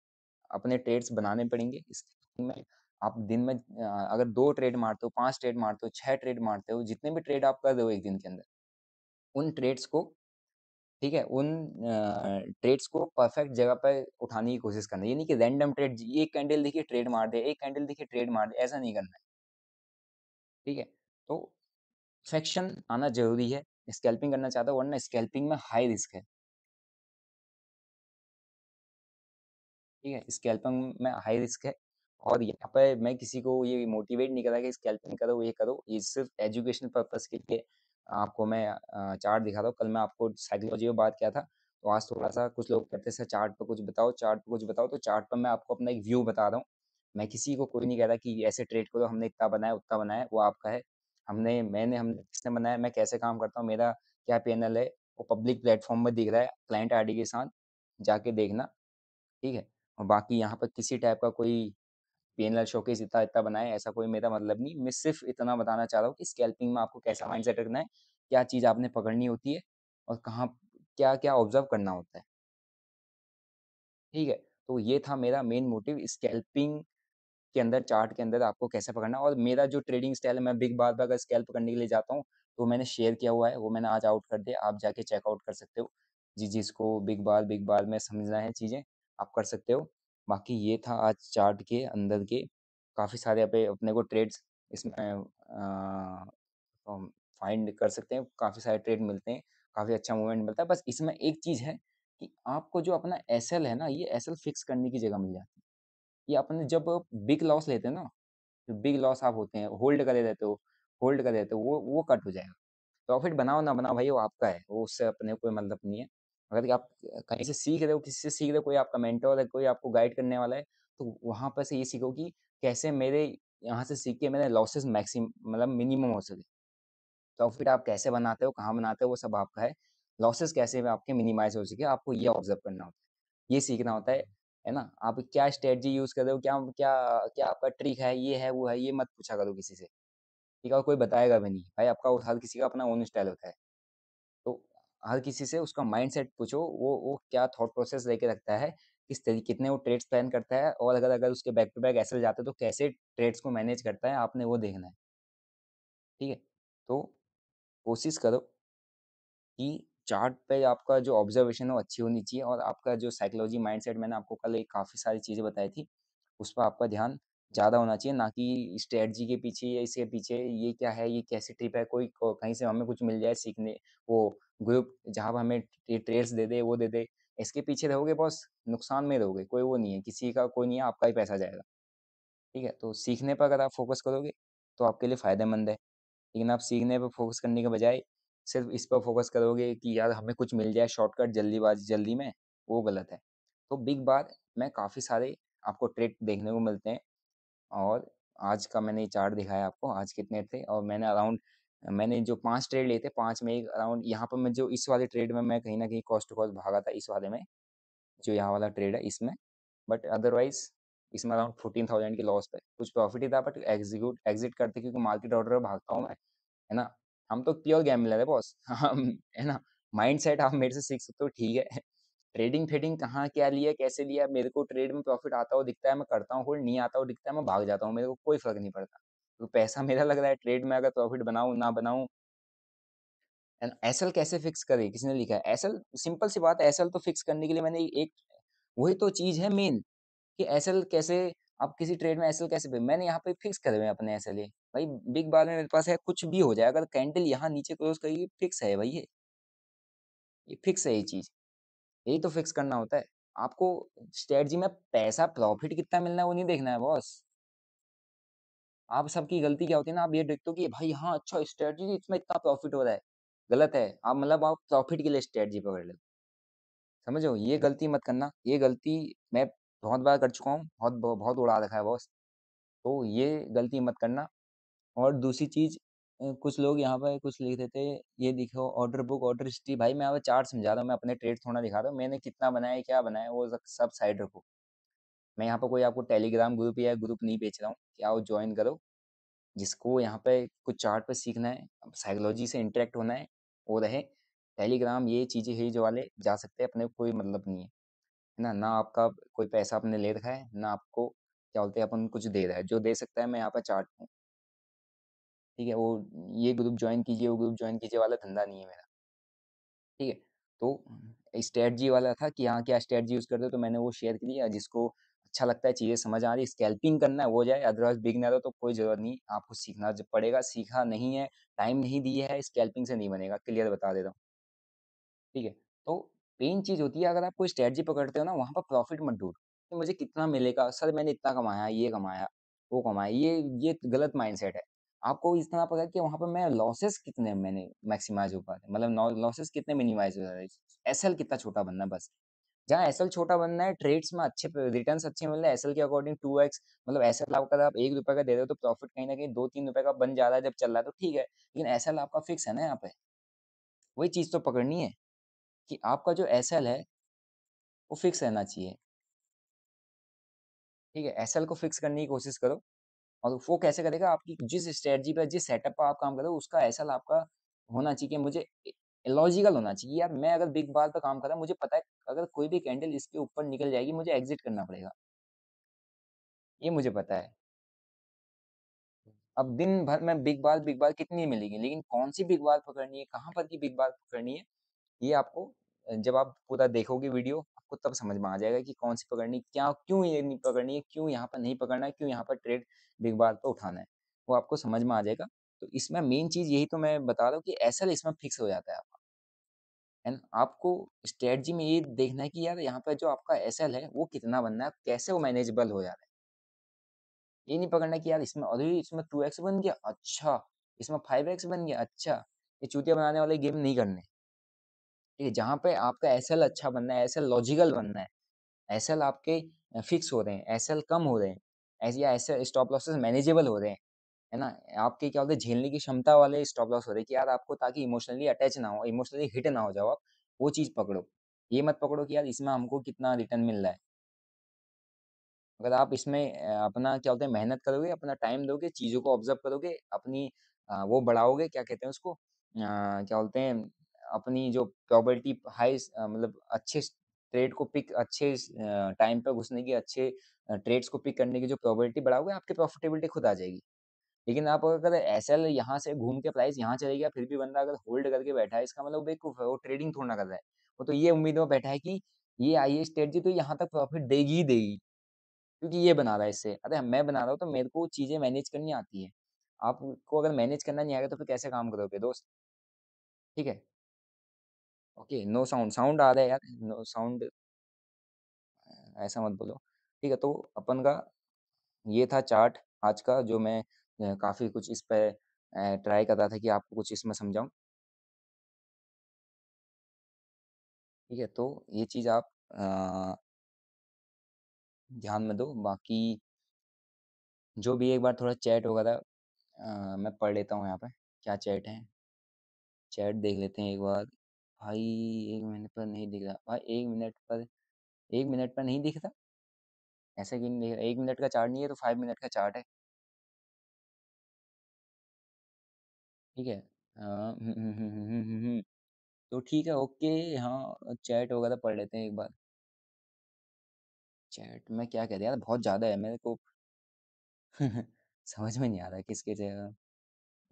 अपने ट्रेड्स बनाने पड़ेंगे स्कैल्पिंग में आप दिन में अगर दो ट्रेड मारते हो पांच ट्रेड मारते हो छह ट्रेड मारते हो जितने भी ट्रेड आप कर रहे हो एक दिन के अंदर उन ट्रेड्स को ठीक है उन ट्रेड्स को परफेक्ट जगह पर उठाने की कोशिश करना ये नहीं कि रैंडम ट्रेड एक कैंडल देखिए ट्रेड मार दे एक कैंडल देखिए ट्रेड मार दे ऐसा नहीं करना है ठीक है तो फ्रैक्शन आना जरूरी है स्कैल्पिंग करना चाहता हूँ वरना स्कैल्पिंग में हाई रिस्क है ठीक है स्कैल्पिंग में हाई रिस्क है और यहाँ पर मैं किसी को ये मोटिवेट नहीं करा कि स्कैल्पिंग करो ये करो ये सिर्फ एजुकेशन पर्पज़ के लिए आपको मैं चार्ट दिखा था कल मैं आपको साइकोलॉजी में बात किया था तो आज थोड़ा सा कुछ लोग कहते हैं चार्ट पर कुछ बताओ चार्ट पर कुछ बताओ तो चार्ट पर मैं आपको अपना एक व्यू बता रहा हूँ मैं किसी को कोई नहीं कहता कि ऐसे ट्रेड को तो हमने इतना बनाया उतना बनाया वो आपका है हमने मैंने हमने किसने बनाया मैं कैसे काम करता हूँ मेरा क्या पैनल है वो पब्लिक प्लेटफॉर्म में दिख रहा है क्लाइंट आई के साथ जाके देखना ठीक है और बाकी यहाँ पर किसी टाइप का कोई पीएनएल शोकेस इतना इतना बनाए ऐसा कोई मेरा मतलब नहीं मैं सिर्फ इतना बताना चाह रहा हूँ कि स्कैल्पिंग में आपको कैसा माइंड हाँ। सेट रखना है क्या चीज़ आपने पकड़नी होती है और कहाँ क्या क्या ऑब्जर्व करना होता है ठीक है तो ये था मेरा मेन मोटिव स्कैल्पिंग के अंदर चार्ट के अंदर आपको कैसे पकड़ना और मेरा जो ट्रेडिंग स्टाइल है मैं बिग बार अगर स्कैल्प करने के लिए जाता हूँ तो मैंने शेयर किया हुआ है वो मैंने आज आउट कर दिया आप जाके चेकआउट कर सकते हो जी जिसको बिग बार बिग बार में समझना है चीज़ें आप कर सकते हो बाकी ये था आज चार्ट के अंदर के काफ़ी सारे अपे अपने को ट्रेड्स इसमें फाइंड कर सकते हैं काफ़ी सारे ट्रेड मिलते हैं काफ़ी अच्छा मूवमेंट मिलता है बस इसमें एक चीज़ है कि आपको जो अपना एस है ना ये एस फिक्स करने की जगह मिल जाती है ये अपने जब बिग लॉस लेते हैं ना जो बिग लॉस आप होते हैं होल्ड कर देते हो होल्ड कर देते हो वो वो कट हो जाएगा तो प्रॉफिट बनाओ ना बनाओ भाई वो आपका है वो उससे अपने कोई मतलब नहीं है अगर आप कहीं से सीख रहे हो किसी से सीख रहे हो कोई आपका मेंटोर है कोई आपको गाइड करने वाला है तो वहाँ पर से ये सीखो कि कैसे मेरे यहाँ से सीख के मेरे लॉसेस मैक्सिम मतलब मिनिमम हो सके प्रॉफिट तो आप कैसे बनाते हो कहाँ बनाते हो वो सब आपका है लॉसेस कैसे आपके मिनिमाइज हो सके आपको ये ऑब्जर्व करना होता है ये सीखना होता है है ना आप क्या स्ट्रेटजी यूज कर रहे हो क्या क्या क्या आपका ट्रिक है ये है वो है ये मत पूछा करो किसी से ठीक है और कोई बताएगा भी नहीं भाई आपका हर किसी का अपना ओन स्टाइल होता है हर किसी से उसका सेट पूछो वो वो क्या थाट प्रोसेस लेके रखता है किस तरीके कितने वो ट्रेड्स प्लान करता है और अगर अगर उसके बैक टू बैक ऐसे जाते हैं तो कैसे ट्रेड्स को मैनेज करता है आपने वो देखना है ठीक है तो कोशिश करो कि चार्ट पे आपका जो ऑब्जर्वेशन है अच्छी होनी चाहिए और आपका जो साइकोलॉजी माइंडसेट मैंने आपको कल एक काफ़ी सारी चीज़ें बताई थी उस पर आपका ध्यान ज़्यादा होना चाहिए ना कि स्ट्रेटजी के पीछे या इसके पीछे ये क्या है ये कैसी ट्रिप है कोई कहीं से हमें कुछ मिल जाए सीखने वो ग्रुप जहाँ पर हमें ट्रेड्स दे दे वो दे दे इसके पीछे रहोगे बॉस नुकसान में रहोगे कोई वो नहीं है किसी का कोई नहीं है आपका ही पैसा जाएगा ठीक है तो सीखने पर अगर आप फोकस करोगे तो आपके लिए फ़ायदेमंद है लेकिन आप सीखने पर फोकस करने के बजाय सिर्फ इस पर फोकस करोगे कि यार हमें कुछ मिल जाए शॉर्टकट जल्दीबाजी जल्दी में वो गलत है तो बिग बार में काफ़ी सारे आपको ट्रेड देखने को मिलते हैं और आज का मैंने ये चार्ट दिखाया आपको आज कितने थे और मैंने अराउंड मैंने जो पांच ट्रेड लिए थे पांच में एक अराउंड यहाँ पर मैं जो इस वाले ट्रेड में मैं कहीं ना कहीं कॉस्ट टू कॉस्ट भागा था इस वाले में जो यहाँ वाला ट्रेड है इसमें बट अदरवाइज इसमें अराउंड फोर्टीन थाउजेंड की लॉस पे कुछ प्रॉफिट ही था बट एग्जीक्यूट एग्जिट करते क्योंकि मार्केट ऑर्डर में भागता हूँ मैं है ना हम तो प्योर मिला है बॉस हम है ना माइंड सेट आप मेरे से सीख सकते हो ठीक है ट्रेडिंग फेडिंग कहाँ क्या लिया कैसे लिया मेरे को ट्रेड में प्रॉफिट आता हो दिखता है मैं करता हूँ होल्ड नहीं आता हो दिखता है मैं भाग जाता हूँ मेरे को कोई फर्क नहीं पड़ता तो पैसा मेरा लग रहा है ट्रेड में अगर प्रॉफिट बनाऊँ ना बनाऊँ एंड एसएल कैसे फिक्स करे किसी ने लिखा है एसएल सिंपल सी बात है एसएल तो फिक्स करने के लिए मैंने एक वही तो चीज है मेन कि एसएल कैसे आप किसी ट्रेड में एसएल कैसे भी? मैंने यहाँ पे फिक्स करे हुए अपने एसएल भाई बिग बार में मेरे पास है कुछ भी हो जाए अगर कैंडल यहाँ नीचे क्लोज करेगी फिक्स है भाई ये ये फिक्स है ये चीज यही तो फिक्स करना होता है आपको स्ट्रेटजी में पैसा प्रॉफिट कितना मिलना है वो नहीं देखना है बॉस आप सबकी गलती क्या होती है ना आप ये देखते हो कि भाई हाँ अच्छा स्ट्रेटजी इसमें इतना प्रॉफिट हो रहा है गलत है आप मतलब आप प्रॉफिट के लिए स्ट्रेटजी पकड़ लेते समझो ये गलती मत करना ये गलती मैं बहुत बार कर चुका हूँ बहुत बहुत उड़ा रखा है बॉस तो ये गलती मत करना और दूसरी चीज़ कुछ लोग यहाँ पर कुछ लिख देते ये दिखो ऑर्डर बुक ऑर्डर हिस्ट्री भाई मैं यहाँ पर चार्ट समझा रहा हूँ मैं अपने ट्रेड थोड़ा दिखा रहा हूँ मैंने कितना बनाया क्या बनाया वो सब साइड रखो मैं यहाँ पर कोई आपको टेलीग्राम ग्रुप या ग्रुप नहीं बेच रहा हूँ कि आओ ज्वाइन करो जिसको यहाँ पे कुछ चार्ट पर सीखना है साइकोलॉजी से इंटरेक्ट होना है वो रहे टेलीग्राम ये चीज़ें ही जो वाले जा सकते हैं अपने कोई मतलब नहीं है ना ना आपका कोई पैसा आपने ले रखा है ना आपको क्या बोलते हैं अपन कुछ दे रहा है जो दे सकता है मैं यहाँ पर चार्ट हूँ ठीक है वो ये ग्रुप ज्वाइन कीजिए वो ग्रुप ज्वाइन कीजिए वाला धंधा नहीं है मेरा ठीक है तो स्ट्रेटजी वाला था कि हाँ क्या स्ट्रेटजी यूज़ करते हो तो मैंने वो शेयर किया जिसको अच्छा लगता है चीज़ें समझ आ रही है स्कैल्पिंग करना है वो जाए अदरवाइज बिगनर हो तो कोई ज़रूरत नहीं आपको सीखना जब पड़ेगा सीखा नहीं है टाइम नहीं दिया है स्कैल्पिंग से नहीं बनेगा क्लियर बता देता हूँ ठीक है तो मेन चीज़ होती है अगर आप कोई स्ट्रेटजी पकड़ते हो ना वहाँ पर प्रॉफिट मत डूट कि मुझे कितना मिलेगा सर मैंने इतना कमाया ये कमाया वो कमाया ये ये गलत माइंड है आपको इस तरह पता है कि वहाँ पर मैं लॉसेस कितने मैंने मैक्सिमाइज हो पाते मतलब लॉसेस कितने मिनिमाइज हो रहे एसएल कितना छोटा बनना है, बस जहाँ एसएल छोटा बनना है ट्रेड्स में अच्छे रिटर्न अच्छे मिल रहे हैं एसएल के अकॉर्डिंग टू एक्स मतलब एल आपका आप एक रुपए का दे रहे हो तो प्रॉफिट कहीं ना कहीं दो तीन रुपए का बन जा रहा है जब चल रहा है तो ठीक है लेकिन एसएल आपका फिक्स है ना यहाँ पे वही चीज तो पकड़नी है कि आपका जो एल है वो फिक्स रहना चाहिए ठीक है एल को फिक्स करने की कोशिश करो और वो कैसे करेगा आपकी जिस स्ट्रेटजी पर जिस सेटअप पर आप काम करो उसका एसएल आपका होना चाहिए कि मुझे लॉजिकल होना चाहिए यार मैं अगर बिग बार पर काम कर रहा हूँ मुझे पता है अगर कोई भी कैंडल इसके ऊपर निकल जाएगी मुझे एग्जिट करना पड़ेगा ये मुझे पता है अब दिन भर में बिग बार बिग बार कितनी मिलेगी लेकिन कौन सी बिग बार पकड़नी है कहाँ पर की बिग बार पकड़नी है ये आपको जब आप पूरा देखोगे वीडियो आपको तब समझ में आ जाएगा कि कौन सी पकड़नी क्या क्यों ये नहीं पकड़नी है क्यों यहाँ पर नहीं पकड़ना है क्यों यहाँ पर ट्रेड बिग बार पर उठाना है वो आपको समझ में आ जाएगा तो इसमें मेन चीज़ यही तो मैं बता रहा हूँ कि एस इसमें फिक्स हो जाता है आपका एंड आपको स्ट्रेटजी में ये देखना है कि यार यहाँ पर जो आपका एस है वो कितना बनना है कैसे वो मैनेजेबल हो जा रहा है ये नहीं पकड़ना कि यार इसमें अरे इसमें टू एक्स बन गया अच्छा इसमें फाइव एक्स बन गया अच्छा ये चूतिया बनाने वाले गेम नहीं करने ठीक है जहाँ पे आपका एस अच्छा बनना है एस लॉजिकल बनना है एस आपके फिक्स हो रहे हैं एस कम हो रहे हैं ऐसे या ऐसे स्टॉप लॉसेस मैनेजेबल हो रहे हैं है ना आपके क्या होते हैं झेलने की क्षमता वाले स्टॉप लॉस हो रहे हैं कि यार आपको ताकि इमोशनली अटैच ना हो इमोशनली हिट ना हो जाओ आप वो चीज़ पकड़ो ये मत पकड़ो कि यार इसमें हमको कितना रिटर्न मिल रहा है अगर आप इसमें अपना क्या होता है मेहनत करोगे अपना टाइम दोगे चीज़ों को ऑब्जर्व करोगे अपनी वो बढ़ाओगे क्या कहते हैं उसको क्या बोलते हैं अपनी जो प्रॉपर्टी हाई मतलब अच्छे ट्रेड को पिक अच्छे टाइम पर घुसने की अच्छे ट्रेड्स को पिक करने की जो प्रॉबर्टी बढ़ाओगे आपकी प्रॉफिटेबिलिटी खुद आ जाएगी लेकिन आप अगर एस एल यहाँ से घूम के प्राइस यहाँ चले गया फिर भी बंदा अगर होल्ड करके बैठा है इसका मतलब वो ट्रेडिंग थोड़ा ना कर रहा है वो तो ये उम्मीद में बैठा है कि ये आई ए स्ट्रेटजी तो यहाँ तक प्रॉफिट देगी ही देगी क्योंकि ये बना रहा है इससे अरे मैं बना रहा हूँ तो मेरे को चीज़ें मैनेज करनी आती है आपको अगर मैनेज करना नहीं आएगा तो फिर कैसे काम करोगे दोस्त ठीक है ओके नो साउंड साउंड आ रहा है यार नो साउंड ऐसा मत बोलो ठीक है तो अपन का ये था चार्ट आज का जो मैं काफ़ी कुछ इस पर ट्राई कर रहा था कि आपको कुछ इसमें समझाऊं ठीक है, तो ये चीज़ आप ध्यान में दो, बाकी जो भी एक बार थोड़ा चैट वगैरह आ, मैं पढ़ लेता हूँ यहाँ पे, क्या चैट है? चैट देख लेते हैं एक बार। भाई एक मिनट पर नहीं दिख रहा। भाई एक मिनट पर एक मिनट पर नहीं दिख रहा? ऐसा क्यों नहीं दिख रहा? मिनट का चार्ट नहीं है, तो फाइव मिनट का चार्ट है। ठीक है। हाँ, हम्म, हम्म, हम्म, तो ठीक है, ओके हाँ, चैट वगैरह पढ़ लेते हैं एक बार। चैट में क्या कह दिया यार बहुत ज़्यादा है मेरे को समझ में नहीं आ रहा है किसके जगह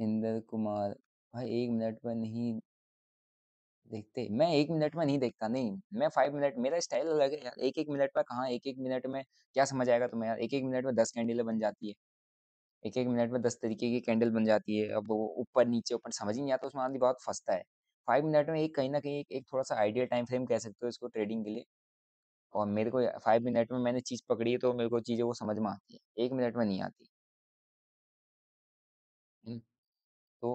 इंदर कुमार भाई एक मिनट में नहीं देखते मैं एक मिनट में नहीं देखता नहीं, मैं फाइव मिनट मेरा स्टाइल अलग है यार एक एक मिनट में कहाँ एक एक मिनट में क्या समझ आएगा तुम्हें यार एक एक मिनट में दस कैंडिले बन जाती है। एक एक मिनट में दस तरीके की कैंडल बन जाती है अब वो ऊपर नीचे ऊपर समझ ही नहीं आता उसमें आदमी बहुत फंसता है फाइव मिनट में एक कहीं ना कहीं एक, एक थोड़ा सा आइडिया टाइम फ्रेम कह सकते हो इसको ट्रेडिंग के लिए और मेरे को फाइव मिनट में मैंने चीज़ पकड़ी है तो मेरे को चीज़ें वो समझ में आती है एक मिनट में नहीं आती तो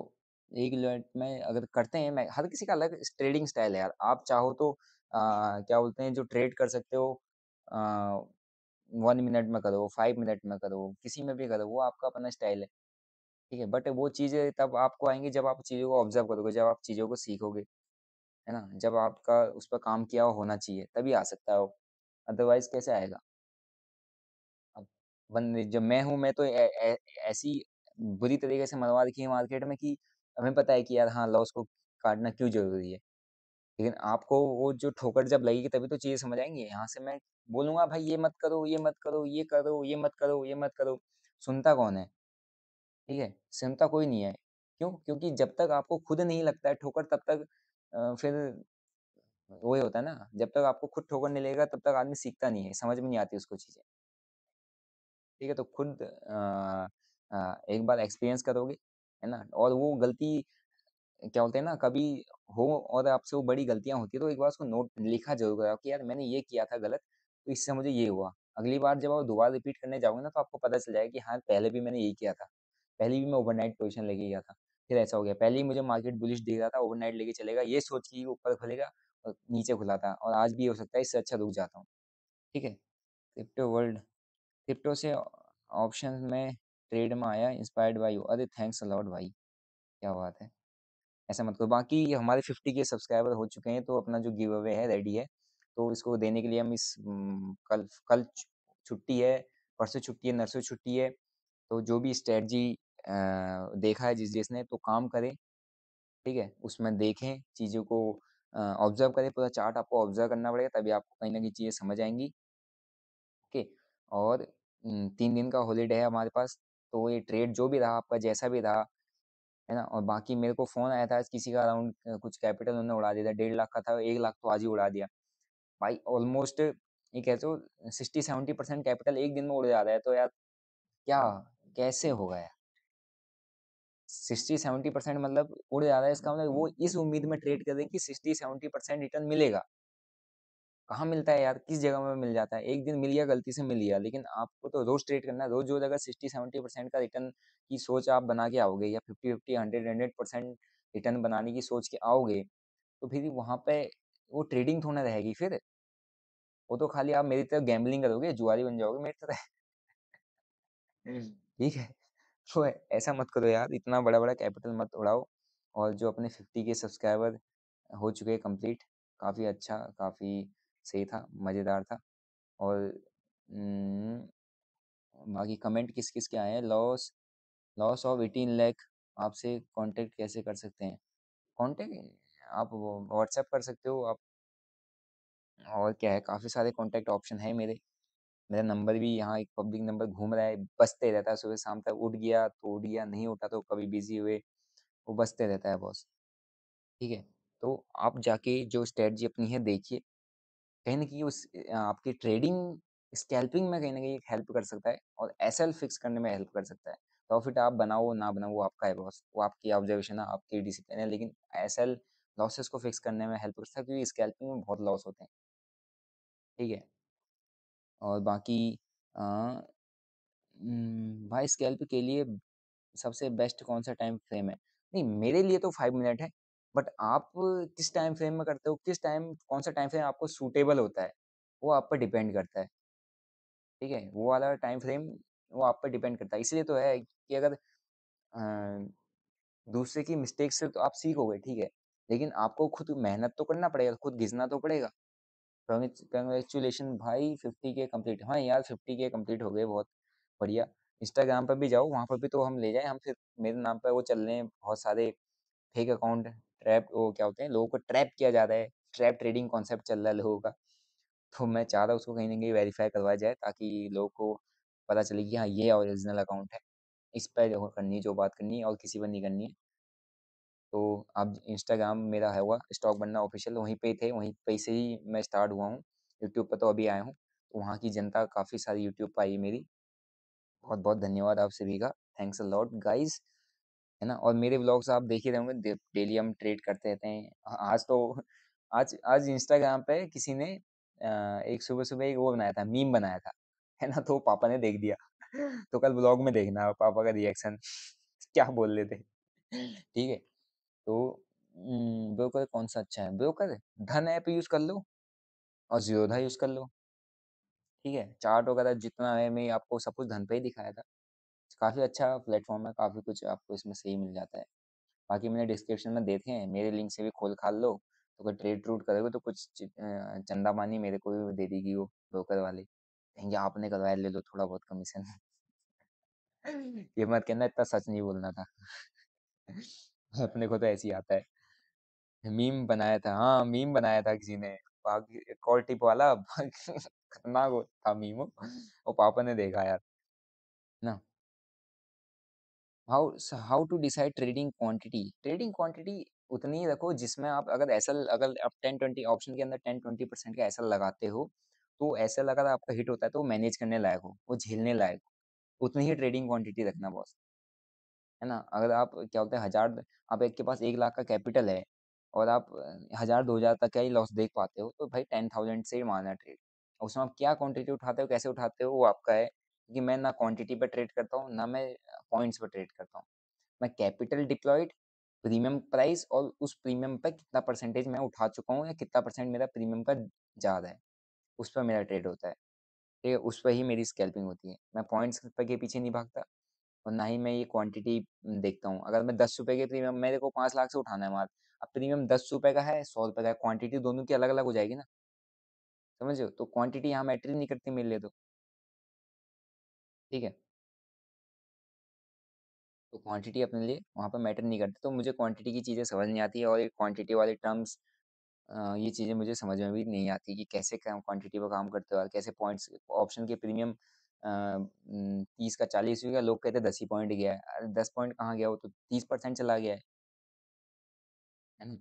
एक मिनट में अगर करते हैं मैं हर किसी का अलग ट्रेडिंग स्टाइल है यार आप चाहो तो आ, क्या बोलते हैं जो ट्रेड कर सकते हो वन मिनट में करो फाइव मिनट में करो किसी में भी करो वो आपका अपना स्टाइल है ठीक है बट वो चीज़ें तब आपको आएंगी जब आप चीज़ों को ऑब्जर्व करोगे जब आप चीज़ों को सीखोगे है ना जब आपका उस पर काम किया होना चाहिए तभी आ सकता है वो अदरवाइज कैसे आएगा अब बंदे जब मैं हूँ मैं तो ऐसी बुरी तरीके से मनवा रखी है मार्केट में कि हमें पता है कि यार हाँ लॉस को काटना क्यों जरूरी है लेकिन आपको वो जो ठोकर जब लगेगी तभी तो चीज़ें समझ आएंगे यहाँ से मैं बोलूँगा भाई ये मत करो, ये मत करो, ये करो, ये मत करो, ये मत करो। सुनता कौन है? ठीक है? सुनता कोई नहीं है। क्यों? क्योंकि जब तक आपको खुद नहीं लगता है ठोकर तब तक फिर वही होता है ना, जब तक आपको खुद ठोकर नहीं लेगा तब तक आदमी सीखता नहीं है, समझ में नहीं आती उसको चीज़ें। ठीक है? तो खुद एक बार एक्सपीरियंस करोगे, है ना? और वो गलती क्या बोलते हैं ना कभी हो और आपसे वो बड़ी गलतियाँ होती हैं तो एक बार उसको नोट लिखा ज़रूर कराओ कि यार मैंने ये किया था गलत, तो इससे मुझे ये हुआ। अगली बार जब आप दोबारा रिपीट करने जाओगे ना तो आपको पता चल जाएगा कि हाँ, पहले भी मैंने ये किया था। पहले भी मैं ओवरनाइट पोज़ीशन लेके गया था, फिर ऐसा हो गया। पहले ही मुझे मार्केट बुलिश दिख रहा था, ओवरनाइट लेके चलेगा ये सोच के ऊपर खुलेगा और नीचे खुला था और आज भी हो सकता है इससे अच्छा रुक जाता हूँ। ठीक है? क्रिप्टो वर्ल्ड क्रिप्टो से ऑप्शन में ट्रेड में आया इंस्पायर्ड बाई यू अरे थैंक्स अ भाई, क्या बात है। ऐसा मत करो बाकी हमारे फिफ्टी के सब्सक्राइबर हो चुके हैं तो अपना जो गिव अवे है रेडी है तो इसको देने के लिए हम इस कल कल छुट्टी है परसों छुट्टी है नर्सों छुट्टी है तो जो भी स्ट्रेटजी देखा है जिस जिसने तो काम करें ठीक है उसमें देखें चीज़ों को ऑब्जर्व करें पूरा चार्ट आपको ऑब्जर्व करना पड़ेगा तभी आपको कहीं ना कहीं चीज़ें समझ आएंगी ओके और तीन दिन का हॉलीडे है हमारे पास तो ये ट्रेड जो भी रहा आपका जैसा भी रहा है ना और बाकी मेरे को फोन आया था किसी का अराउंड कुछ कैपिटल उन्होंने उड़ा दिया था डेढ़ लाख का था एक लाख तो आज ही उड़ा दिया भाई ऑलमोस्ट ये कहते हो सिक्सटी सेवेंटी परसेंट कैपिटल एक दिन में उड़ जा रहा है तो यार क्या कैसे होगा यार सिक्सटी सेवेंटी परसेंट मतलब उड़ जा रहा है इसका मतलब वो इस उम्मीद में ट्रेड कर रहे हैं कि सिक्सटी सेवेंटी परसेंट रिटर्न मिलेगा कहाँ मिलता है यार किस जगह में मिल जाता है एक दिन मिल गया गलती से मिल गया लेकिन आपको तो रोज ट्रेड करना है रोज जो अगर सिक्सटी सेवेंटी परसेंट का रिटर्न की सोच आप बना के आओगे या fifty fifty hundred hundred percent return बनाने की सोच के आओगे तो फिर वहाँ पे वो ट्रेडिंग थोड़ा रहेगी फिर वो तो खाली आप मेरी तरह गैम्बलिंग करोगे जुआरी बन जाओगे मेरी तरह हम्म। ठीक है तो ऐसा मत करो यार इतना बड़ा बड़ा कैपिटल मत उड़ाओ और जो अपने फिफ्टी के सब्सक्राइबर हो चुके हैं कंप्लीट काफ़ी अच्छा काफ़ी सही था मज़ेदार था और बाकी कमेंट किस किस के आए हैं loss loss of eighteen lakh आपसे कांटेक्ट कैसे कर सकते हैं कांटेक्ट आप व्हाट्सएप कर सकते हो आप और क्या है काफ़ी सारे कांटेक्ट ऑप्शन है मेरे मेरा नंबर भी यहाँ एक पब्लिक नंबर घूम रहा है बसते रहता है सुबह शाम तक उठ गया तो उठ गया नहीं उठा तो कभी बिजी हुए वो बसते रहता है बॉस ठीक है तो आप जाके जो स्ट्रेटजी अपनी है देखिए कहीं ना कहीं उस आपकी ट्रेडिंग स्कैल्पिंग में कहीं ना कहीं हेल्प कर सकता है और एस फिक्स करने में हेल्प कर सकता है प्रॉफिट तो आप बनाओ ना बनाओ वो आपका है बॉस वो आपकी ऑब्जर्वेशन है आपकी डिसिप्लिन है लेकिन एस लॉसेस को फिक्स करने में हेल्प कर सकता है क्योंकि स्कैल्पिंग में बहुत लॉस होते हैं ठीक है और बाकी आ, भाई स्कैल्प के लिए सबसे बेस्ट कौन सा टाइम फ्रेम है नहीं मेरे लिए तो फाइव मिनट है बट आप किस टाइम फ्रेम में करते हो किस टाइम कौन सा टाइम फ्रेम आपको सूटेबल होता है वो आप पर डिपेंड करता है ठीक है वो वाला टाइम फ्रेम वो आप पर डिपेंड करता है इसलिए तो है कि अगर दूसरे की मिस्टेक से तो आप सीखोगे ठीक है लेकिन आपको खुद मेहनत तो करना पड़ेगा खुद घिसना तो पड़ेगा कंग्रेचुलेशन भाई फिफ्टी के कम्प्लीट हाँ यार फिफ्टी के कम्प्लीट हो गए बहुत बढ़िया इंस्टाग्राम पर भी जाओ वहाँ पर भी तो हम ले जाए हम फिर मेरे नाम पर वो चल रहे हैं बहुत सारे फेक अकाउंट ट्रैप वो क्या होते हैं लोगों को ट्रैप किया जा रहा है ट्रैप ट्रेडिंग कॉन्सेप्ट चल रहा है लोगों का तो मैं चाह रहा हूँ उसको कहीं ना कहीं वेरीफाई करवाया जाए ताकि लोगों को पता चले कि हाँ ये ओरिजिनल अकाउंट है इस पर करनी है जो बात करनी है और किसी पर नहीं करनी है तो अब इंस्टाग्राम मेरा है हुआ स्टॉक बनना ऑफिशियल वहीं पे थे वहीं पे से ही मैं स्टार्ट हुआ हूँ यूट्यूब पर तो अभी आया हूँ तो वहाँ की जनता काफ़ी सारी यूट्यूब पर आई मेरी बहुत बहुत धन्यवाद आप सभी का थैंक्स अ लॉट गाइज़ है ना और मेरे व्लॉग्स आप देख ही रहे होंगे डेली हम ट्रेड करते रहते हैं आज तो आज आज इंस्टाग्राम पे किसी ने एक सुबह सुबह एक वो बनाया था मीम बनाया था है ना तो पापा ने देख दिया तो कल ब्लॉग में देखना पापा का रिएक्शन क्या बोल रहे थे ठीक है तो ब्रोकर कौन सा अच्छा है ब्रोकर धन ऐप यूज कर लो और जीरोधा यूज कर लो ठीक है चार्ट वगैरह जितना है मैं आपको सब कुछ धन पे ही दिखाया था काफ़ी अच्छा प्लेटफॉर्म है काफ़ी कुछ आपको इसमें सही मिल जाता है बाकी मैंने डिस्क्रिप्शन में देखे हैं मेरे लिंक से भी खोल खाल लो तो अगर ट्रेड ट्रूट करोगे तो कुछ चंदा पानी मेरे को भी दे देगी वो ब्रोकर वाले कहेंगे आपने करवाया ले लो थोड़ा बहुत कमीशन ये मत कहना इतना सच नहीं बोलना था अपने को तो ऐसे ही आता है मीम बनाया था हाँ मीम बनाया था किसी ने कॉल टिप वाला खतरनाक था मीम और पापा ने देखा यार ना how how to decide trading quantity trading quantity उतनी ही रखो जिसमें आप अगर ऐसा अगर आप टेन ट्वेंटी ऑप्शन के अंदर टेन ट्वेंटी परसेंट का ऐसा लगाते हो तो ऐसा अगर आपका हिट होता है तो मैनेज करने लायक हो वो झेलने लायक हो उतनी ही ट्रेडिंग क्वांटिटी रखना बॉस है ना अगर आप क्या होता है हज़ार आप एक के पास एक लाख का कैपिटल है और आप हज़ार दो हज़ार तक का ही लॉस देख पाते हो तो भाई टेन थाउजेंड से ही मारना ट्रेड उसमें आप क्या क्वांटिटी उठाते हो कैसे उठाते हो वो आपका है क्योंकि मैं ना क्वांटिटी पर ट्रेड करता हूँ ना मैं पॉइंट्स पर ट्रेड करता हूँ मैं कैपिटल डिप्लॉयड प्रीमियम प्राइस और उस प्रीमियम पर कितना परसेंटेज मैं उठा चुका हूँ या कितना परसेंट मेरा प्रीमियम का ज़्यादा है उस पर मेरा ट्रेड होता है ठीक है उस पर ही मेरी स्कैल्पिंग होती है मैं पॉइंट्स पर के पीछे नहीं भागता और ना ही मैं ये क्वांटिटी देखता हूँ अगर मैं दस रुपये के प्रीमियम मेरे को पाँच लाख से उठाना है माल अब प्रीमियम दस रुपये का है सौ रुपये का है क्वांटिटी दोनों की अलग अलग हो जाएगी ना समझो तो क्वांटिटी यहाँ मैटर नहीं करती मेरे लिए तो ठीक है तो क्वांटिटी अपने लिए वहाँ पर मैटर नहीं करती तो मुझे क्वांटिटी की चीज़ें समझ नहीं आती है और क्वांटिटी वाले टर्म्स ये चीज़ें मुझे समझ में भी नहीं आती कि कैसे क्वांटिटी पर काम करते हो और कैसे पॉइंट्स ऑप्शन के प्रीमियम तीस का चालीस हुआ लोग कहते दस ही पॉइंट गया है अरे दस पॉइंट कहाँ गया वो तो तीस परसेंट चला गया है ना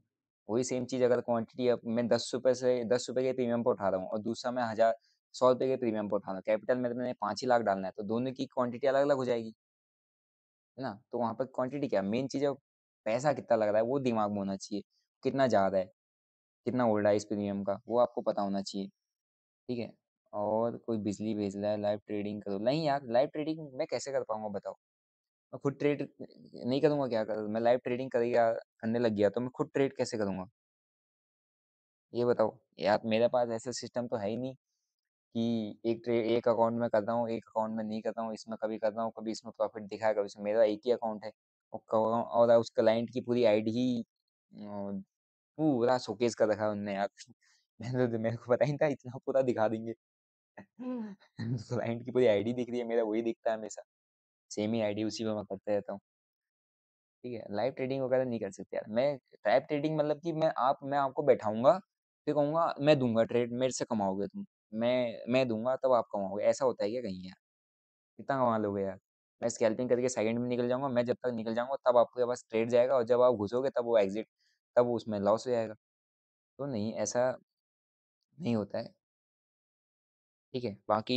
वही सेम चीज़ अगर क्वांटिटी अब मैं दस रुपये से दस रुपये के प्रीमियम पर उठा रहा हूँ और दूसरा मैं हज़ार सौ रुपये के प्रीमियम पर उठा रहा हूँ कैपिटल में तो मैंने पाँच ही लाख डालना है तो दोनों की क्वांटिटी अलग अलग हो जाएगी है ना? तो वहाँ पर क्वांटिटी क्या मेन चीज़ है पैसा कितना लग रहा है वो दिमाग में होना चाहिए। कितना ज़्यादा है, कितना ओल्ड है इस प्रीमियम का वो आपको पता होना चाहिए। ठीक है? और कोई बिजली भेज रहा है लाइव ट्रेडिंग करो, नहीं यार लाइव ट्रेडिंग मैं कैसे कर पाऊँगा बताओ? मैं खुद ट्रेड नहीं करूँगा क्या कर मैं लाइव ट्रेडिंग करेगा करने लग गया तो मैं खुद ट्रेड कैसे करूँगा? ये बताओ, यार मेरे पास ऐसा सिस्टम तो है ही नहीं। कि एक ट्रे तो एक अकाउंट में करता हूँ एक अकाउंट में नहीं करता हूँ इसमें कभी करता हूँ कभी इसमें प्रॉफिट दिखाया कभी इसमें मेरा एक ही अकाउंट है और उस क्लाइंट की पूरी आईडी ही पूरा शोकेस कर रखा है उनने यार मैंने तो मेरे को पता ही नहीं था इतना पूरा दिखा देंगे हम्म। क्लाइंट की पूरी आईडी दिख रही है मेरा वही दिखता है हमेशा सेम ही आईडी उसी में मैं करते रहता हूँ ठीक है लाइव ट्रेडिंग वगैरह नहीं कर सकते यार मैं टाइप ट्रेडिंग मतलब कि मैं आप मैं आपको बैठाऊंगा फिर कहूँगा मैं दूंगा ट्रेड मेरे से कमाओगे तुम मैं मैं दूंगा तब आप कमाओगे, ऐसा होता है क्या कहीं यार? कितना कमा लोगे यार? मैं स्कैल्पिंग करके सेकंड में निकल जाऊँगा, मैं जब तक निकल जाऊँगा तब आपके पास ट्रेड जाएगा और जब आप घुसोगे तब वो एग्ज़िट तब उसमें लॉस हो जाएगा। तो नहीं, ऐसा नहीं होता है। ठीक है, बाकी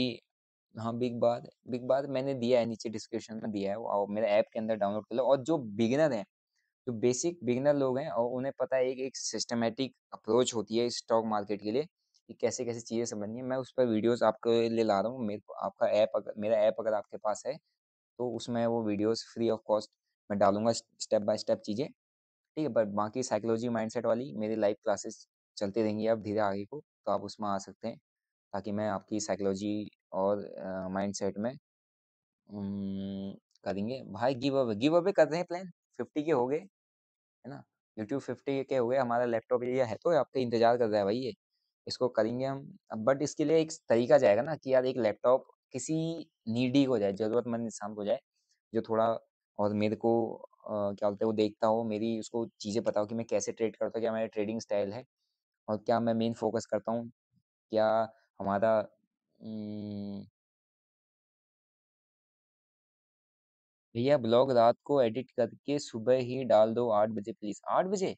हाँ, बिग बात बिग बात मैंने दिया है नीचे डिस्क्रिप्शन में दिया है और मेरे ऐप के अंदर डाउनलोड कर लो और जो बिगनर हैं, जो बेसिक बिगनर लोग हैं और उन्हें पता है एक एक सिस्टमेटिक अप्रोच होती है स्टॉक मार्केट के लिए। कि कैसे कैसे चीज़ें समझनी है मैं उस पर वीडियोस आपके लिए ला रहा हूँ मेरे को आपका ऐप अगर मेरा ऐप अगर आपके पास है तो उसमें वो वीडियोस फ्री ऑफ कॉस्ट मैं डालूंगा स्टेप बाय स्टेप चीज़ें ठीक है बट बाकी साइकोलॉजी माइंडसेट वाली मेरी लाइव क्लासेस चलती रहेंगी अब धीरे आगे को तो आप उसमें आ सकते हैं ताकि मैं आपकी साइकोलॉजी और माइंडसेट में करेंगे भाई गिव अवे गिव अवे कर रहे हैं प्लान फिफ्टी के हो गए है ना यूट्यूब फिफ्टी के हो गए हमारा लैपटॉप ये है तो आपका इंतजार कर रहा है भाई ये इसको करेंगे हम बट इसके लिए एक तरीका जाएगा ना कि यार एक लैपटॉप किसी नीडी को जाए ज़रूरतमंद इंसान को जाए जो थोड़ा और मेरे को आ, क्या बोलते हैं वो देखता हो मेरी उसको चीज़ें पता हो कि मैं कैसे ट्रेड करता हूँ क्या मेरा ट्रेडिंग स्टाइल है और क्या मैं मेन फोकस करता हूँ क्या हमारा भैया ब्लॉग रात को एडिट करके सुबह ही डाल दो आठ बजे प्लीज़ आठ बजे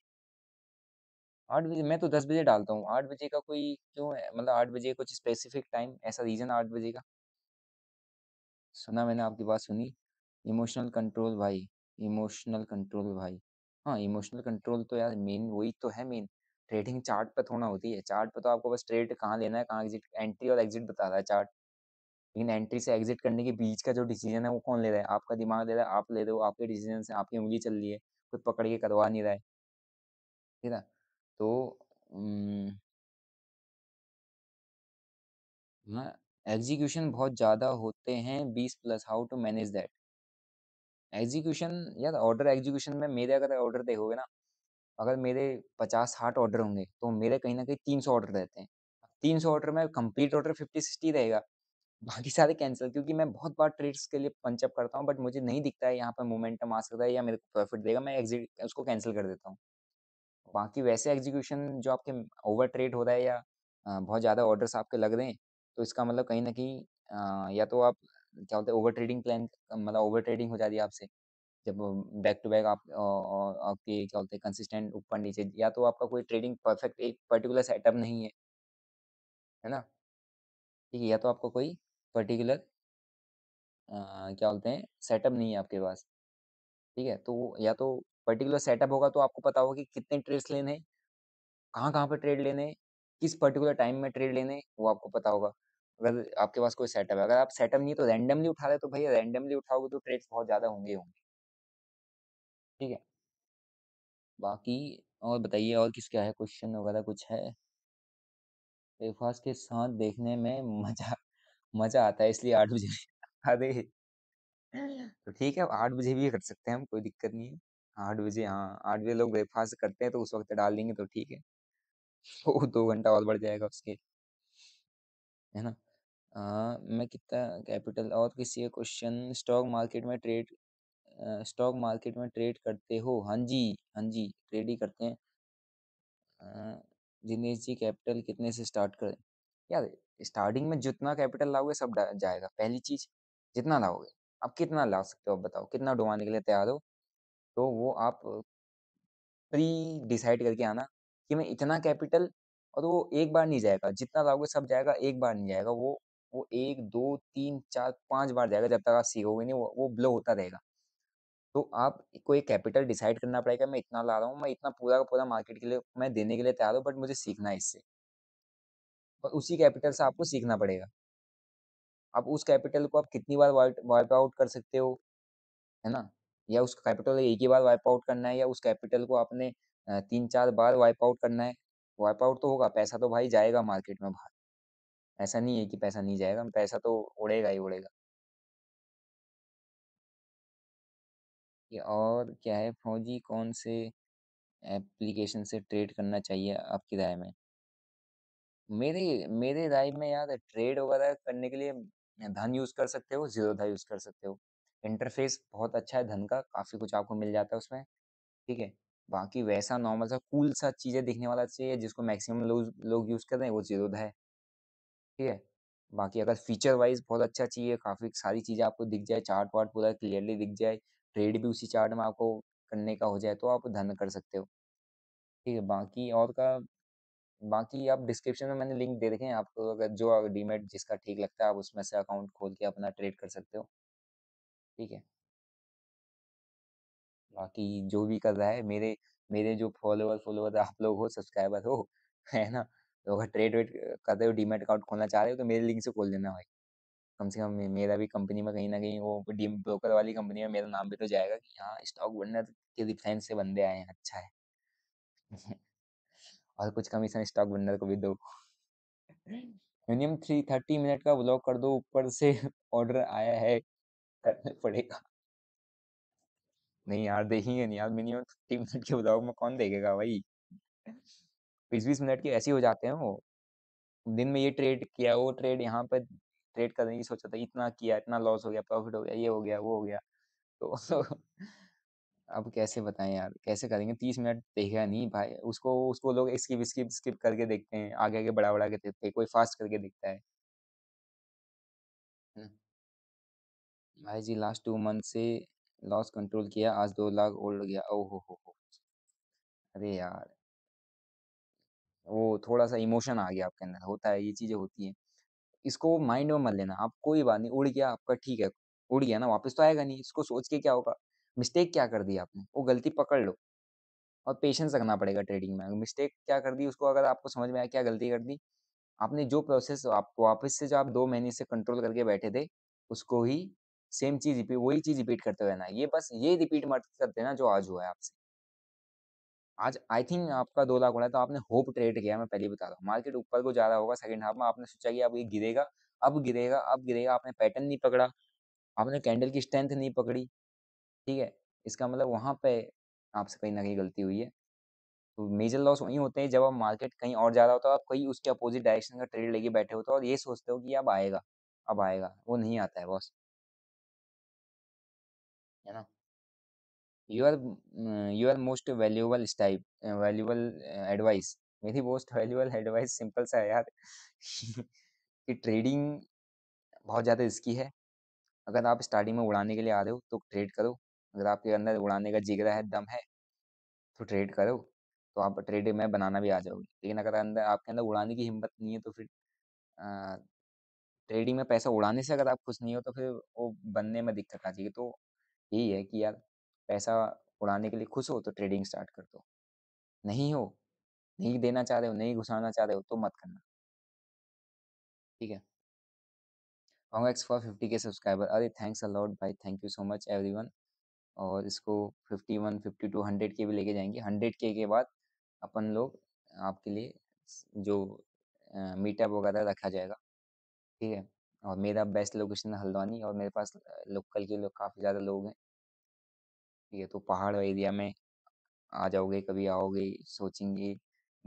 आठ बजे मैं तो दस बजे डालता हूँ आठ बजे का कोई क्यों है मतलब आठ बजे कुछ स्पेसिफिक टाइम ऐसा रीज़न आठ बजे का? सुना मैंने आपकी बात सुनी। इमोशनल कंट्रोल भाई, इमोशनल कंट्रोल भाई। हाँ, इमोशनल कंट्रोल तो यार मेन वही तो है मेन। ट्रेडिंग चार्ट पर थोड़ा होती है, चार्ट पर तो आपको बस ट्रेड कहाँ लेना है, कहाँ एग्ज़िट एंट्री और एग्ज़िट बता रहा है चार्ट। लेकिन एंट्री से एग्ज़िट करने के बीच का जो डिसीज़न है वो कौन ले रहा है? आपका दिमाग ले रहा है, आप ले रहे हो, आपके डिसीज़न से आपकी उंगली चल रही है, कुछ पकड़ के करवा नहीं रहा है। ठीक है तो एग्ज़ीक्यूशन बहुत ज़्यादा होते हैं, बीस plus how to manage that? Execution यार ऑर्डर एग्ज़ीक्यूशन में मेरे अगर ऑर्डर देखोगे ना, अगर मेरे पचास साठ ऑर्डर होंगे, तो मेरे कहीं ना कहीं तीन सौ ऑर्डर रहते हैं। तीन सौ ऑर्डर में कंप्लीट ऑर्डर फिफ्टी सिक्सटी रहेगा, बाकी सारे कैंसिल क्योंकि मैं बहुत बार ट्रेड्स के लिए पंचअप करता हूँ बट मुझे नहीं दिखता है यहाँ पर मोमेंटम आ सकता है या मेरे को प्रॉफ़िट देगा, मैं एग्ज़िट उसको कैंसिल कर देता हूँ। बाकी वैसे एग्जीक्यूशन जो आपके ओवर ट्रेड हो रहा है या बहुत ज़्यादा ऑर्डर्स आपके लग रहे हैं तो इसका मतलब कहीं ना कहीं या तो आप क्या बोलते हैं ओवर ट्रेडिंग प्लान मतलब ओवर ट्रेडिंग हो जाती है आपसे। जब बैक टू बैक आप आपके क्या बोलते हैं कंसिस्टेंट ऊपर-नीचे या तो आपका कोई ट्रेडिंग परफेक्ट एक पर्टिकुलर सेटअप नहीं है। है ना? ठीक है, या तो आपका कोई पर्टिकुलर क्या बोलते हैं सेटअप नहीं है आपके पास। ठीक है? तो या तो पर्टिकुलर सेटअप होगा तो आपको पता होगा कि कितने ट्रेड्स लेने हैं कहाँ कहाँ पर ट्रेड लेने किस पर्टिकुलर टाइम में ट्रेड लेने वो आपको पता होगा अगर आपके पास कोई सेटअप है अगर आप सेटअप नहीं तो रैंडमली उठा रहे तो भैया रैंडमली उठाओगे तो ट्रेड्स बहुत ज़्यादा होंगे होंगे ठीक है बाकी और बताइए और किस क्या है क्वेश्चन वगैरह कुछ है ब्रेकफास्ट के साथ देखने में मज़ा मज़ा आता है इसलिए आठ बजे अरे तो ठीक है आठ बजे भी कर सकते हैं हम कोई दिक्कत नहीं है आठ बजे हाँ आठ बजे लोग ब्रेकफास्ट करते हैं तो उस वक्त डाल देंगे तो ठीक है वो दो घंटा और बढ़ जाएगा उसके है ना आ, मैं कितना कैपिटल और किसी क्वेश्चन स्टॉक मार्केट में ट्रेड स्टॉक मार्केट में ट्रेड करते हो हाँ जी हाँ जी ट्रेड ही करते हैं दिनेश जी कैपिटल कितने से स्टार्ट करें यार स्टार्टिंग में जितना कैपिटल लाओगे सब जाएगा पहली चीज जितना लाओगे आप कितना ला सकते हो आप बताओ कितना डुबाने के लिए तैयार हो तो वो आप प्री डिसाइड करके आना कि मैं इतना कैपिटल और वो एक बार नहीं जाएगा जितना लाओगे सब जाएगा एक बार नहीं जाएगा वो वो एक दो तीन चार पाँच बार जाएगा जब तक आप सीखोगे नहीं वो वो ब्लो होता रहेगा। तो आपको एक कैपिटल डिसाइड करना पड़ेगा मैं इतना ला रहा हूँ, मैं इतना पूरा का पूरा मार्केट के लिए मैं देने के लिए तैयार हूँ बट मुझे सीखना है इससे। और उसी कैपिटल से आपको सीखना पड़ेगा। आप उस कैपिटल को आप कितनी बार वाइप आउट कर सकते हो, है ना? या उस कैपिटल एक ही बार वाइप आउट करना है या उस कैपिटल को आपने तीन चार बार वाइप आउट करना है वाइप आउट तो होगा पैसा तो भाई जाएगा मार्केट में बाहर ऐसा नहीं है कि पैसा नहीं जाएगा पैसा तो उड़ेगा ही उड़ेगा और क्या है फौजी कौन से एप्लीकेशन से ट्रेड करना चाहिए आपकी राय में मेरे मेरे राय में यार ट्रेड वगैरह करने के लिए धन यूज़ कर सकते हो जीरोधा यूज़ कर सकते हो इंटरफेस बहुत अच्छा है धन का काफ़ी कुछ आपको मिल जाता है उसमें, ठीक है? बाकी वैसा नॉर्मल सा कूल सा चीज़ें दिखने वाला चाहिए जिसको मैक्सिमम लोग लोग यूज़ कर रहे हैं वो जीरो है। ठीक है? बाकी अगर फीचर वाइज़ बहुत अच्छा चाहिए, काफ़ी सारी चीज़ें आपको दिख जाए, चार्ट-वार्ट पूरा क्लियरली दिख जाए, ट्रेड भी उसी चार्ट में आपको करने का हो जाए तो आप धन कर सकते हो। ठीक है, बाकी और का बाकी आप डिस्क्रिप्शन में मैंने लिंक दे रखे हैं, आपको अगर जो डीमेट जिसका ठीक लगता है आप उसमें से अकाउंट खोल के अपना ट्रेड कर सकते हो। ठीक है? बाकी जो भी कर रहा है मेरे मेरे जो फॉलोवर फॉलोवर आप लोग हो सब्सक्राइबर हो, है ना? तो अगर ट्रेड वेड कर रहे हो डीमेट अकाउंट खोलना चाह रहे हो तो मेरे लिंक से खोल देना भाई। कम से कम मेरा भी कंपनी में कहीं ना कहीं वो डीम ब्रोकर वाली कंपनी में मेरा नाम भी तो जाएगा कि हाँ, स्टॉक बर्नर के रेफरेंस से बंदे आए हैं, अच्छा है। और कुछ कमीशन स्टॉक बर्नर को भी दो। मिनिमम थ्री थर्टी मिनट का ब्लॉक कर दो ऊपर से ऑर्डर आया है। करना पड़ेगा नहीं यार देखेंगे नहीं यार मिनिमम थर्टी मिनट के बताओ मैं कौन देखेगा भाई बीस बीस मिनट के ऐसे हो जाते हैं वो दिन में ये ट्रेड किया वो ट्रेड यहाँ पर ट्रेड करने की सोचा था इतना किया इतना लॉस हो गया प्रॉफिट हो गया ये हो गया वो हो गया तो अब कैसे बताएं यार कैसे करेंगे तीस मिनट देखेगा नहीं भाई उसको उसको लोग स्किप स्किप स्किप करके देखते हैं आगे आगे बड़ा बड़ा के देखते हैं कोई फास्ट करके देखता है हम्म। भाई जी लास्ट टू मंथ से लॉस कंट्रोल किया आज दो लाख ओल्ड गया ओ हो हो हो अरे यार वो थोड़ा सा इमोशन आ गया आपके अंदर होता है ये चीज़ें होती हैं इसको माइंड में मत लेना आप कोई बात नहीं उड़ गया आपका ठीक है उड़ गया ना वापस तो आएगा नहीं इसको सोच के क्या होगा मिस्टेक क्या कर दी आपने वो गलती पकड़ लो और पेशेंस रखना पड़ेगा ट्रेडिंग में मिस्टेक क्या कर दी उसको अगर आपको समझ में आया क्या गलती कर दी आपने जो प्रोसेस आप वापस से जो आप दो महीने से कंट्रोल करके बैठे थे उसको ही सेम चीज रिपीट वही चीज रिपीट करते रहना ये बस ये रिपीट मत कर देना जो आज हुआ है आपसे आज आई थिंक आपका दो लाख हो रहा है तो आपने होप ट्रेड किया मैं पहले बता रहा हूँ मार्केट ऊपर को जा रहा होगा सेकंड हाफ में आपने सोचा कि अब ये गिरेगा अब गिरेगा अब गिरेगा आपने पैटर्न नहीं पकड़ा आपने कैंडल की स्ट्रेंथ नहीं पकड़ी ठीक है इसका मतलब वहाँ पे आपसे कहीं ना कहीं गलती हुई है तो मेजर लॉस वहीं होते हैं जब आप मार्केट कहीं और ज्यादा होता है आप कहीं उसके अपोजिट डायरेक्शन का ट्रेड लेके बैठे होते हो और ये सोचते हो कि अब आएगा अब आएगा वो नहीं आता है बॉस है ना your your most valuable tip valuable advice मेरी मोस्ट वैल्यूबल एडवाइस सिंपल सा है यार कि ट्रेडिंग बहुत ज़्यादा रिस्की है अगर आप स्टार्टिंग में उड़ाने के लिए आ रहे हो तो ट्रेड करो अगर आपके अंदर उड़ाने का जिगरा है दम है तो ट्रेड करो तो आप ट्रेड में बनाना भी आ जाओगे लेकिन अगर अंदर आपके अंदर उड़ाने की हिम्मत नहीं है तो फिर ट्रेडिंग में पैसा उड़ाने से अगर आप खुश नहीं हो तो फिर वो बनने में दिक्कत आ जाएगी तो यही है कि यार पैसा उड़ाने के लिए खुश हो तो ट्रेडिंग स्टार्ट कर दो नहीं हो नहीं देना चाह रहे हो नहीं घुसाना चाह रहे हो तो मत करना ठीक है कॉन्ग्रेक्स फॉर फिफ्टी के सब्सक्राइबर अरे थैंक्स अलॉट भाई thank you so much every और इसको fifty one fifty two hundred के भी लेके जाएंगे हंड्रेड के के बाद अपन लोग आपके लिए जो मीटअप वगैरह रखा जाएगा ठीक है और मेरा बेस्ट लोकेशन हल्द्वानी और मेरे पास लोकल के लोग काफ़ी ज़्यादा लोग हैं ये तो पहाड़ एरिया में आ जाओगे कभी आओगे सोचेंगे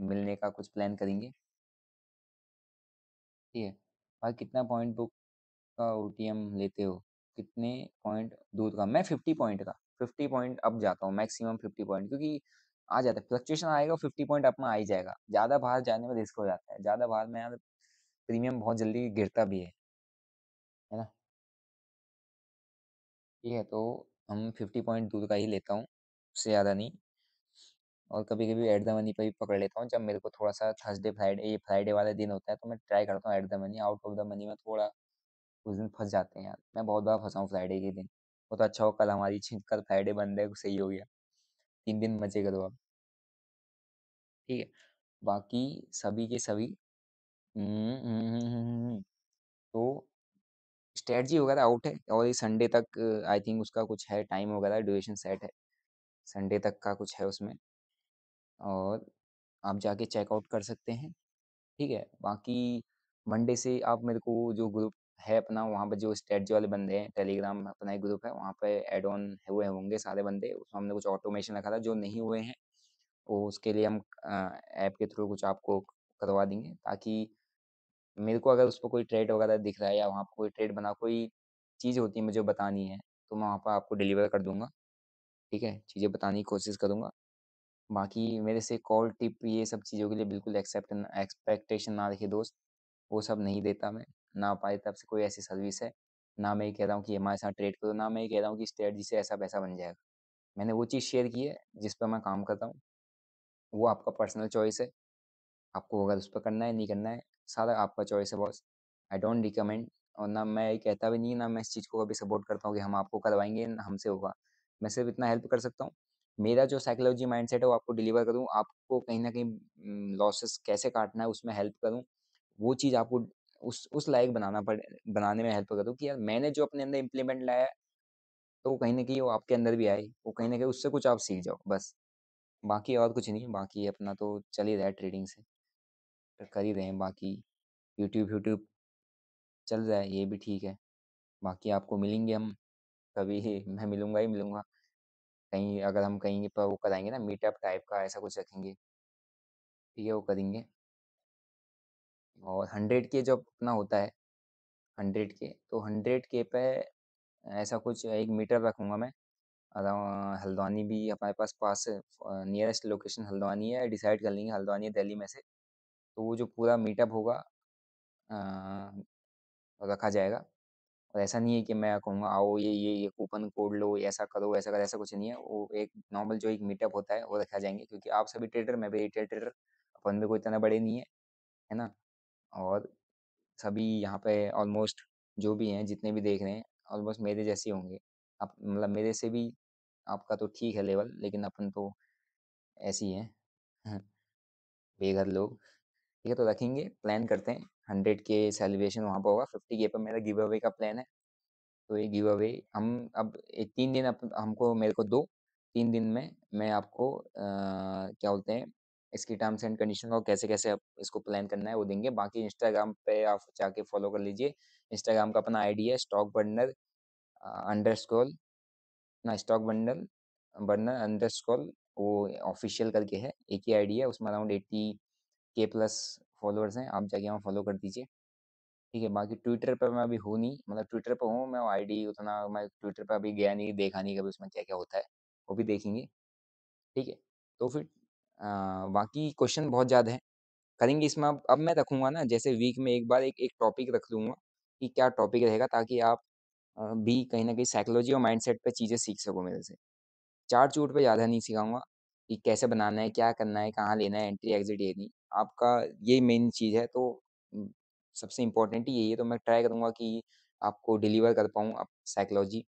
मिलने का कुछ प्लान करेंगे ठीक है भाई कितना पॉइंट बुक का ओ लेते हो कितने पॉइंट दूध का मैं फिफ्टी पॉइंट का फिफ्टी पॉइंट अब जाता हूँ मैक्सिमम फिफ्टी पॉइंट क्योंकि आ जाता है फ्लक्चुएशन आएगा फिफ्टी पॉइंट अपना आ ही जाएगा ज़्यादा बाहर जाने में रिस्क हो जाता है ज़्यादा बाहर में यार प्रीमियम बहुत जल्दी गिरता भी है है ना? ठीक है, तो हम फिफ्टी पॉइंट दूध का ही लेता हूँ, उससे ज़्यादा नहीं। और कभी-कभी एट द मनी पर भी पकड़ लेता हूँ, जब मेरे को थोड़ा-सा थर्सडे, फ्राइडे ये फ्राइडे वाला दिन होता है, तो मैं ट्राई करता हूँ at the money, out of the money में थोड़ा उस दिन फंस जाते हैं यार। मैं बहुत बार फंसाऊँ हूँ फ्राइडे के दिन। वो तो अच्छा हो कल हमारी छिंक कल फ्राइडे बंद है, सही हो गया। तीन दिन मज़े करो अब। ठीक है, बाकी सभी के सभी तो स्ट्रेटजी वगैरह आउट है और ये संडे तक आई थिंक उसका कुछ है टाइम वगैरह ड्यूरेशन सेट है संडे तक का कुछ है उसमें और आप जाके चेकआउट कर सकते हैं ठीक है बाकी मंडे से आप मेरे को जो ग्रुप है अपना वहाँ पर जो स्ट्रेटजी वाले बंदे हैं टेलीग्राम अपना एक ग्रुप है वहाँ पर एड ऑन हुए होंगे सारे बंदे उसमें हमने कुछ ऑटोमेशन रखा था जो नहीं हुए हैं वो उसके लिए हम ऐप के थ्रू कुछ आपको करवा देंगे ताकि मेरे को अगर उस पर कोई ट्रेड वगैरह दिख रहा है या वहाँ पर कोई ट्रेड बना कोई चीज़ होती है मुझे बतानी है तो मैं वहाँ पर आपको डिलीवर कर दूँगा। ठीक है? चीज़ें बताने की कोशिश करूँगा। बाकी मेरे से कॉल, टिप ये सब चीज़ों के लिए बिल्कुल एक्सेप्ट एक्सपेक्टेशन ना रखे दोस्त। वो सब नहीं देता मैं, ना पाए तरफ से कोई ऐसी सर्विस है, ना मैं ये कह रहा हूँ कि हमारे साथ ट्रेड करो, ना मैं ये कह रहा हूँ कि इस स्ट्रेटजी से ऐसा पैसा बन जाएगा। मैंने वो चीज़ शेयर की है जिस पर मैं काम करता हूँ। वो आपका पर्सनल चॉइस है। आपको अगर उस पर करना है, नहीं करना है सारा आपका चॉइस है बॉस आई डोंट रिकमेंड और ना मैं ये कहता भी नहीं ना मैं इस चीज़ को कभी सपोर्ट करता हूँ कि हम आपको करवाएंगे ना हमसे होगा मैं सिर्फ इतना हेल्प कर सकता हूँ मेरा जो साइकोलॉजी माइंडसेट है वो आपको डिलीवर करूँ आपको कहीं ना कहीं लॉसेस कैसे काटना है उसमें हेल्प करूँ वो चीज़ आपको उस उस लायक बनाना पड़े बनाने में हेल्प करूँ कि यार मैंने जो अपने अंदर इम्प्लीमेंट लाया तो वो कहीं ना कहीं वो आपके अंदर भी आए वो कहीं ना कहीं उससे कुछ आप सीख जाओ बस बाकी और कुछ नहीं बाकी अपना तो चल ही रहा है ट्रेडिंग से कर ही रहे हैं बाकी यूट्यूब यूट्यूब चल रहा है ये भी ठीक है बाकी आपको मिलेंगे हम कभी मैं मिलूँगा ही मिलूँगा कहीं अगर हम कहीं पर वो कराएंगे ना मीटअप टाइप का ऐसा कुछ रखेंगे ठीक है वो करेंगे और हंड्रेड के जो अपना होता है हंड्रेड के तो हंड्रेड के पे ऐसा कुछ एक मीटर रखूँगा मैं हल्द्वानी भी हमारे पास पास नियरेस्ट लोकेशन हल्द्वानी है डिसाइड कर लेंगे हल्द्वानी दिल्ली में से तो वो जो पूरा मीटअप होगा रखा जाएगा और ऐसा नहीं है कि मैं कहूँगा आओ ये ये ये कूपन कोड लो ऐसा करो ऐसा करो ऐसा कुछ नहीं है वो एक नॉर्मल जो एक मीटअप होता है वो रखा जाएंगे क्योंकि आप सभी ट्रेडर मैं भी रिटेल ट्रेडर अपन भी कोई इतना बड़े नहीं है है ना और सभी यहाँ पे ऑलमोस्ट जो भी हैं जितने भी देख रहे हैं ऑलमोस्ट मेरे जैसे होंगे आप मतलब मेरे से भी आपका तो ठीक है लेवल लेकिन अपन तो ऐसे ही हैं बेघर लोग ठीक है तो रखेंगे प्लान करते हैं हंड्रेड के सेलिब्रेशन वहाँ पर होगा फिफ्टी के पर मेरा गिव अवे का प्लान है तो ये गिव अवे हम अब एक तीन दिन अप, हमको मेरे को दो तीन दिन में मैं आपको आ, क्या बोलते हैं इसकी टर्म्स एंड कंडीशन को कैसे कैसे आप इसको प्लान करना है वो देंगे बाकी इंस्टाग्राम पे आप जाके फॉलो कर लीजिए इंस्टाग्राम का अपना आईडी है स्टॉक बर्नर अंडर स्कॉल ना stock burner burner underscore वो ऑफिशियल करके है एक ही आईडी है उसमें around eighty K plus followers हैं आप जाके वहाँ फॉलो कर दीजिए ठीक है बाकी ट्विटर पर मैं अभी हूँ नहीं मतलब ट्विटर पर हूँ मैं आईडी उतना मैं ट्विटर पर अभी गया नहीं देखा नहीं कभी उसमें क्या क्या होता है वो भी देखेंगे ठीक है तो फिर बाकी क्वेश्चन बहुत ज़्यादा है करेंगे इसमें अब अब मैं रखूँगा ना जैसे वीक में एक बार एक एक टॉपिक रख लूँगा कि क्या टॉपिक रहेगा ताकि आप भी कहीं ना कहीं साइकोलॉजी और माइंडसेट पे चीज़ें सीख सको मेरे से चार चूट पे ज़्यादा नहीं सिखाऊंगा कि कैसे बनाना है, क्या करना है, कहाँ लेना है, एंट्री एग्ज़िट ये नहीं, आपका यही मेन चीज़ है तो सबसे इम्पोर्टेंट ही यही है, तो मैं ट्राई करूँगा कि आपको डिलीवर कर पाऊँ आप साइकोलॉजी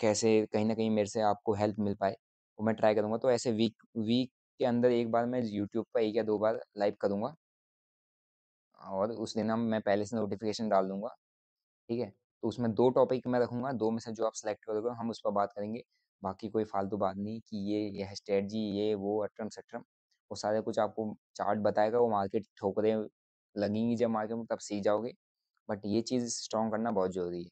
कैसे कहीं ना कहीं मेरे से आपको हेल्प मिल पाए, वो तो मैं ट्राई करूँगा। तो ऐसे वीक वीक के अंदर एक बार मैं यूट्यूब पर एक या दो बार लाइव करूँगा। और उस दिन हम मैं पहले से नोटिफ़िकेशन डाल दूँगा, ठीक है? तो उसमें दो टॉपिक मैं रखूँगा, दो में से जो आप सेलेक्ट करोगे हम उस पर बात करेंगे। बाकी कोई फालतू बात नहीं कि ये यह स्ट्रेटजी ये वो अट्रम सट्रम वो सारे कुछ आपको चार्ट बताएगा वो मार्केट ठोकरें लगेंगी जब मार्केट में तब सीख जाओगे बट ये चीज़ स्ट्रॉन्ग करना बहुत ज़रूरी है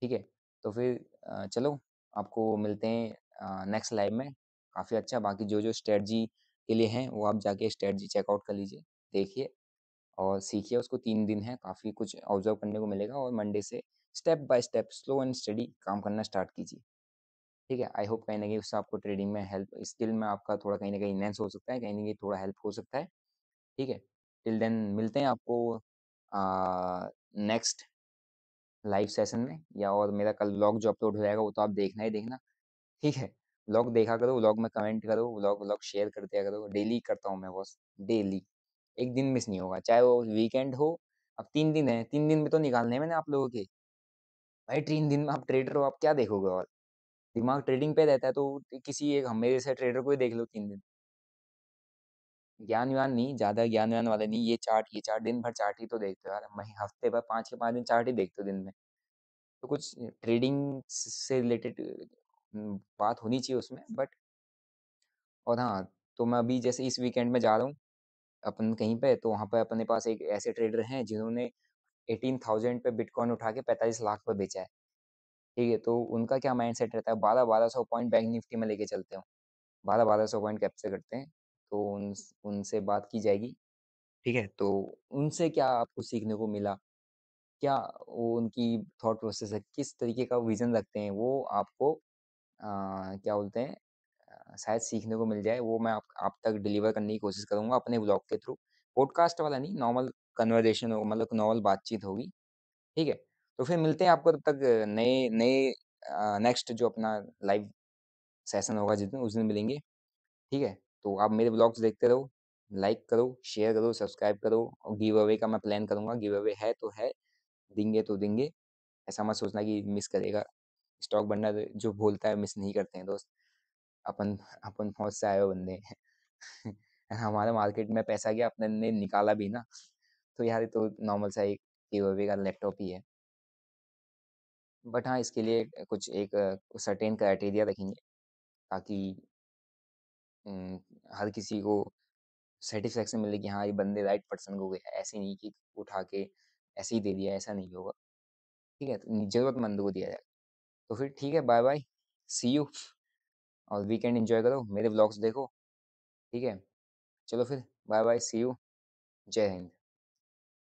ठीक है तो फिर चलो आपको मिलते हैं नेक्स्ट लाइव में काफ़ी अच्छा बाकी जो जो स्ट्रेटजी के लिए हैं वो आप जाके स्ट्रेटजी चेकआउट कर लीजिए देखिए और सीखिए उसको तीन दिन है काफ़ी कुछ ऑब्जर्व करने को मिलेगा और मंडे से step by step slow and study काम करना स्टार्ट कीजिए ठीक है आई होप कहीं ना कहीं उससे आपको ट्रेडिंग में हेल्प स्किल में आपका थोड़ा कहीं ना कहीं इनहेंस हो सकता है कहीं ना कहीं थोड़ा हेल्प हो सकता है ठीक है टिल देन मिलते हैं आपको नेक्स्ट लाइव सेशन में या और मेरा कल व्लॉग जो अपलोड हो जाएगा वो तो आप देखना ही देखना ठीक है व्लॉग देखा करो व्लॉग में कमेंट करो व्लॉग व्लॉग शेयर कर दिया करो डेली करता हूँ मैं बस डेली एक दिन मिस नहीं होगा चाहे वो वीकेंड हो अब तीन दिन है तीन दिन में तो निकालने हैं मैंने आप लोगों के भाई तीन दिन में आप ट्रेडर हो आप क्या देखोगे और दिमाग ट्रेडिंग पे रहता है तो किसी एक हमें जैसे ट्रेडर को ही देख लो तीन दिन ज्ञान व्यान नहीं ज्यादा ज्ञान व्यान वाले नहीं ये चार्ट ये चार्ट दिन भर चार्ट ही तो देखते हो यार मैं हफ्ते भर पाँच के पाँच दिन चार्ट ही देखते हो दिन में तो कुछ ट्रेडिंग से रिलेटेड बात होनी चाहिए उसमें बट और हाँ तो मैं अभी जैसे इस वीकेंड में जा रहा हूँ अपन कहीं पे तो वहाँ पे अपने पास एक ऐसे ट्रेडर हैं जिन्होंने एटीन थाउजेंड पे बिटकॉइन उठा के पैंतालीस लाख पे बेचा है ठीक है तो उनका क्या माइंड सेट रहता है बारह बारह सौ पॉइंट बैंक निफ्टी में लेके चलते हैं बारह बारह सौ पॉइंट कैप्चर करते हैं तो उन उनसे बात की जाएगी ठीक है तो उनसे क्या आपको सीखने को मिला क्या वो उनकी थॉट प्रोसेस है किस तरीके का विजन रखते हैं वो आपको आ, क्या बोलते हैं शायद सीखने को मिल जाए वो मैं आप आप तक डिलीवर करने की कोशिश करूँगा अपने ब्लॉग के थ्रू पॉडकास्ट वाला नहीं नॉर्मल कन्वर्जेशन मतलब नॉर्मल बातचीत होगी ठीक है तो फिर मिलते हैं आपको तब तक नए नए नेक्स्ट जो अपना लाइव सेशन होगा जिस दिन उस दिन मिलेंगे ठीक है तो आप मेरे ब्लॉग्स देखते रहो लाइक करो शेयर करो सब्सक्राइब करो और गिव अवे का मैं प्लान करूँगा गिव अवे है तो है देंगे तो देंगे ऐसा मत सोचना कि मिस करेगा स्टॉक बनना जो बोलता है मिस नहीं करते हैं दोस्त अपन अपन बहुत से आए हुए बंदे हैं हमारे मार्केट में पैसा गया अपने ने निकाला भी ना तो यार तो नॉर्मल सा एक गिव अवे का लैपटॉप ही है बट हाँ, इसके लिए कुछ एक सर्टेन क्राइटेरिया रखेंगे ताकि हर किसी को सेटिस्फेक्शन मिले कि हाँ, ये बंदे राइट पर्सन को गए। ऐसे नहीं कि उठा के ऐसे ही दे दिया, ऐसा नहीं होगा। ठीक है? तो ज़रूरतमंद को दिया जाएगा। तो फिर ठीक है, बाय-बाय, सी यू और वीकेंड इन्जॉय करो, मेरे व्लॉग्स देखो। ठीक है? चलो फिर बाय-बाय, सी यू। जय हिंद।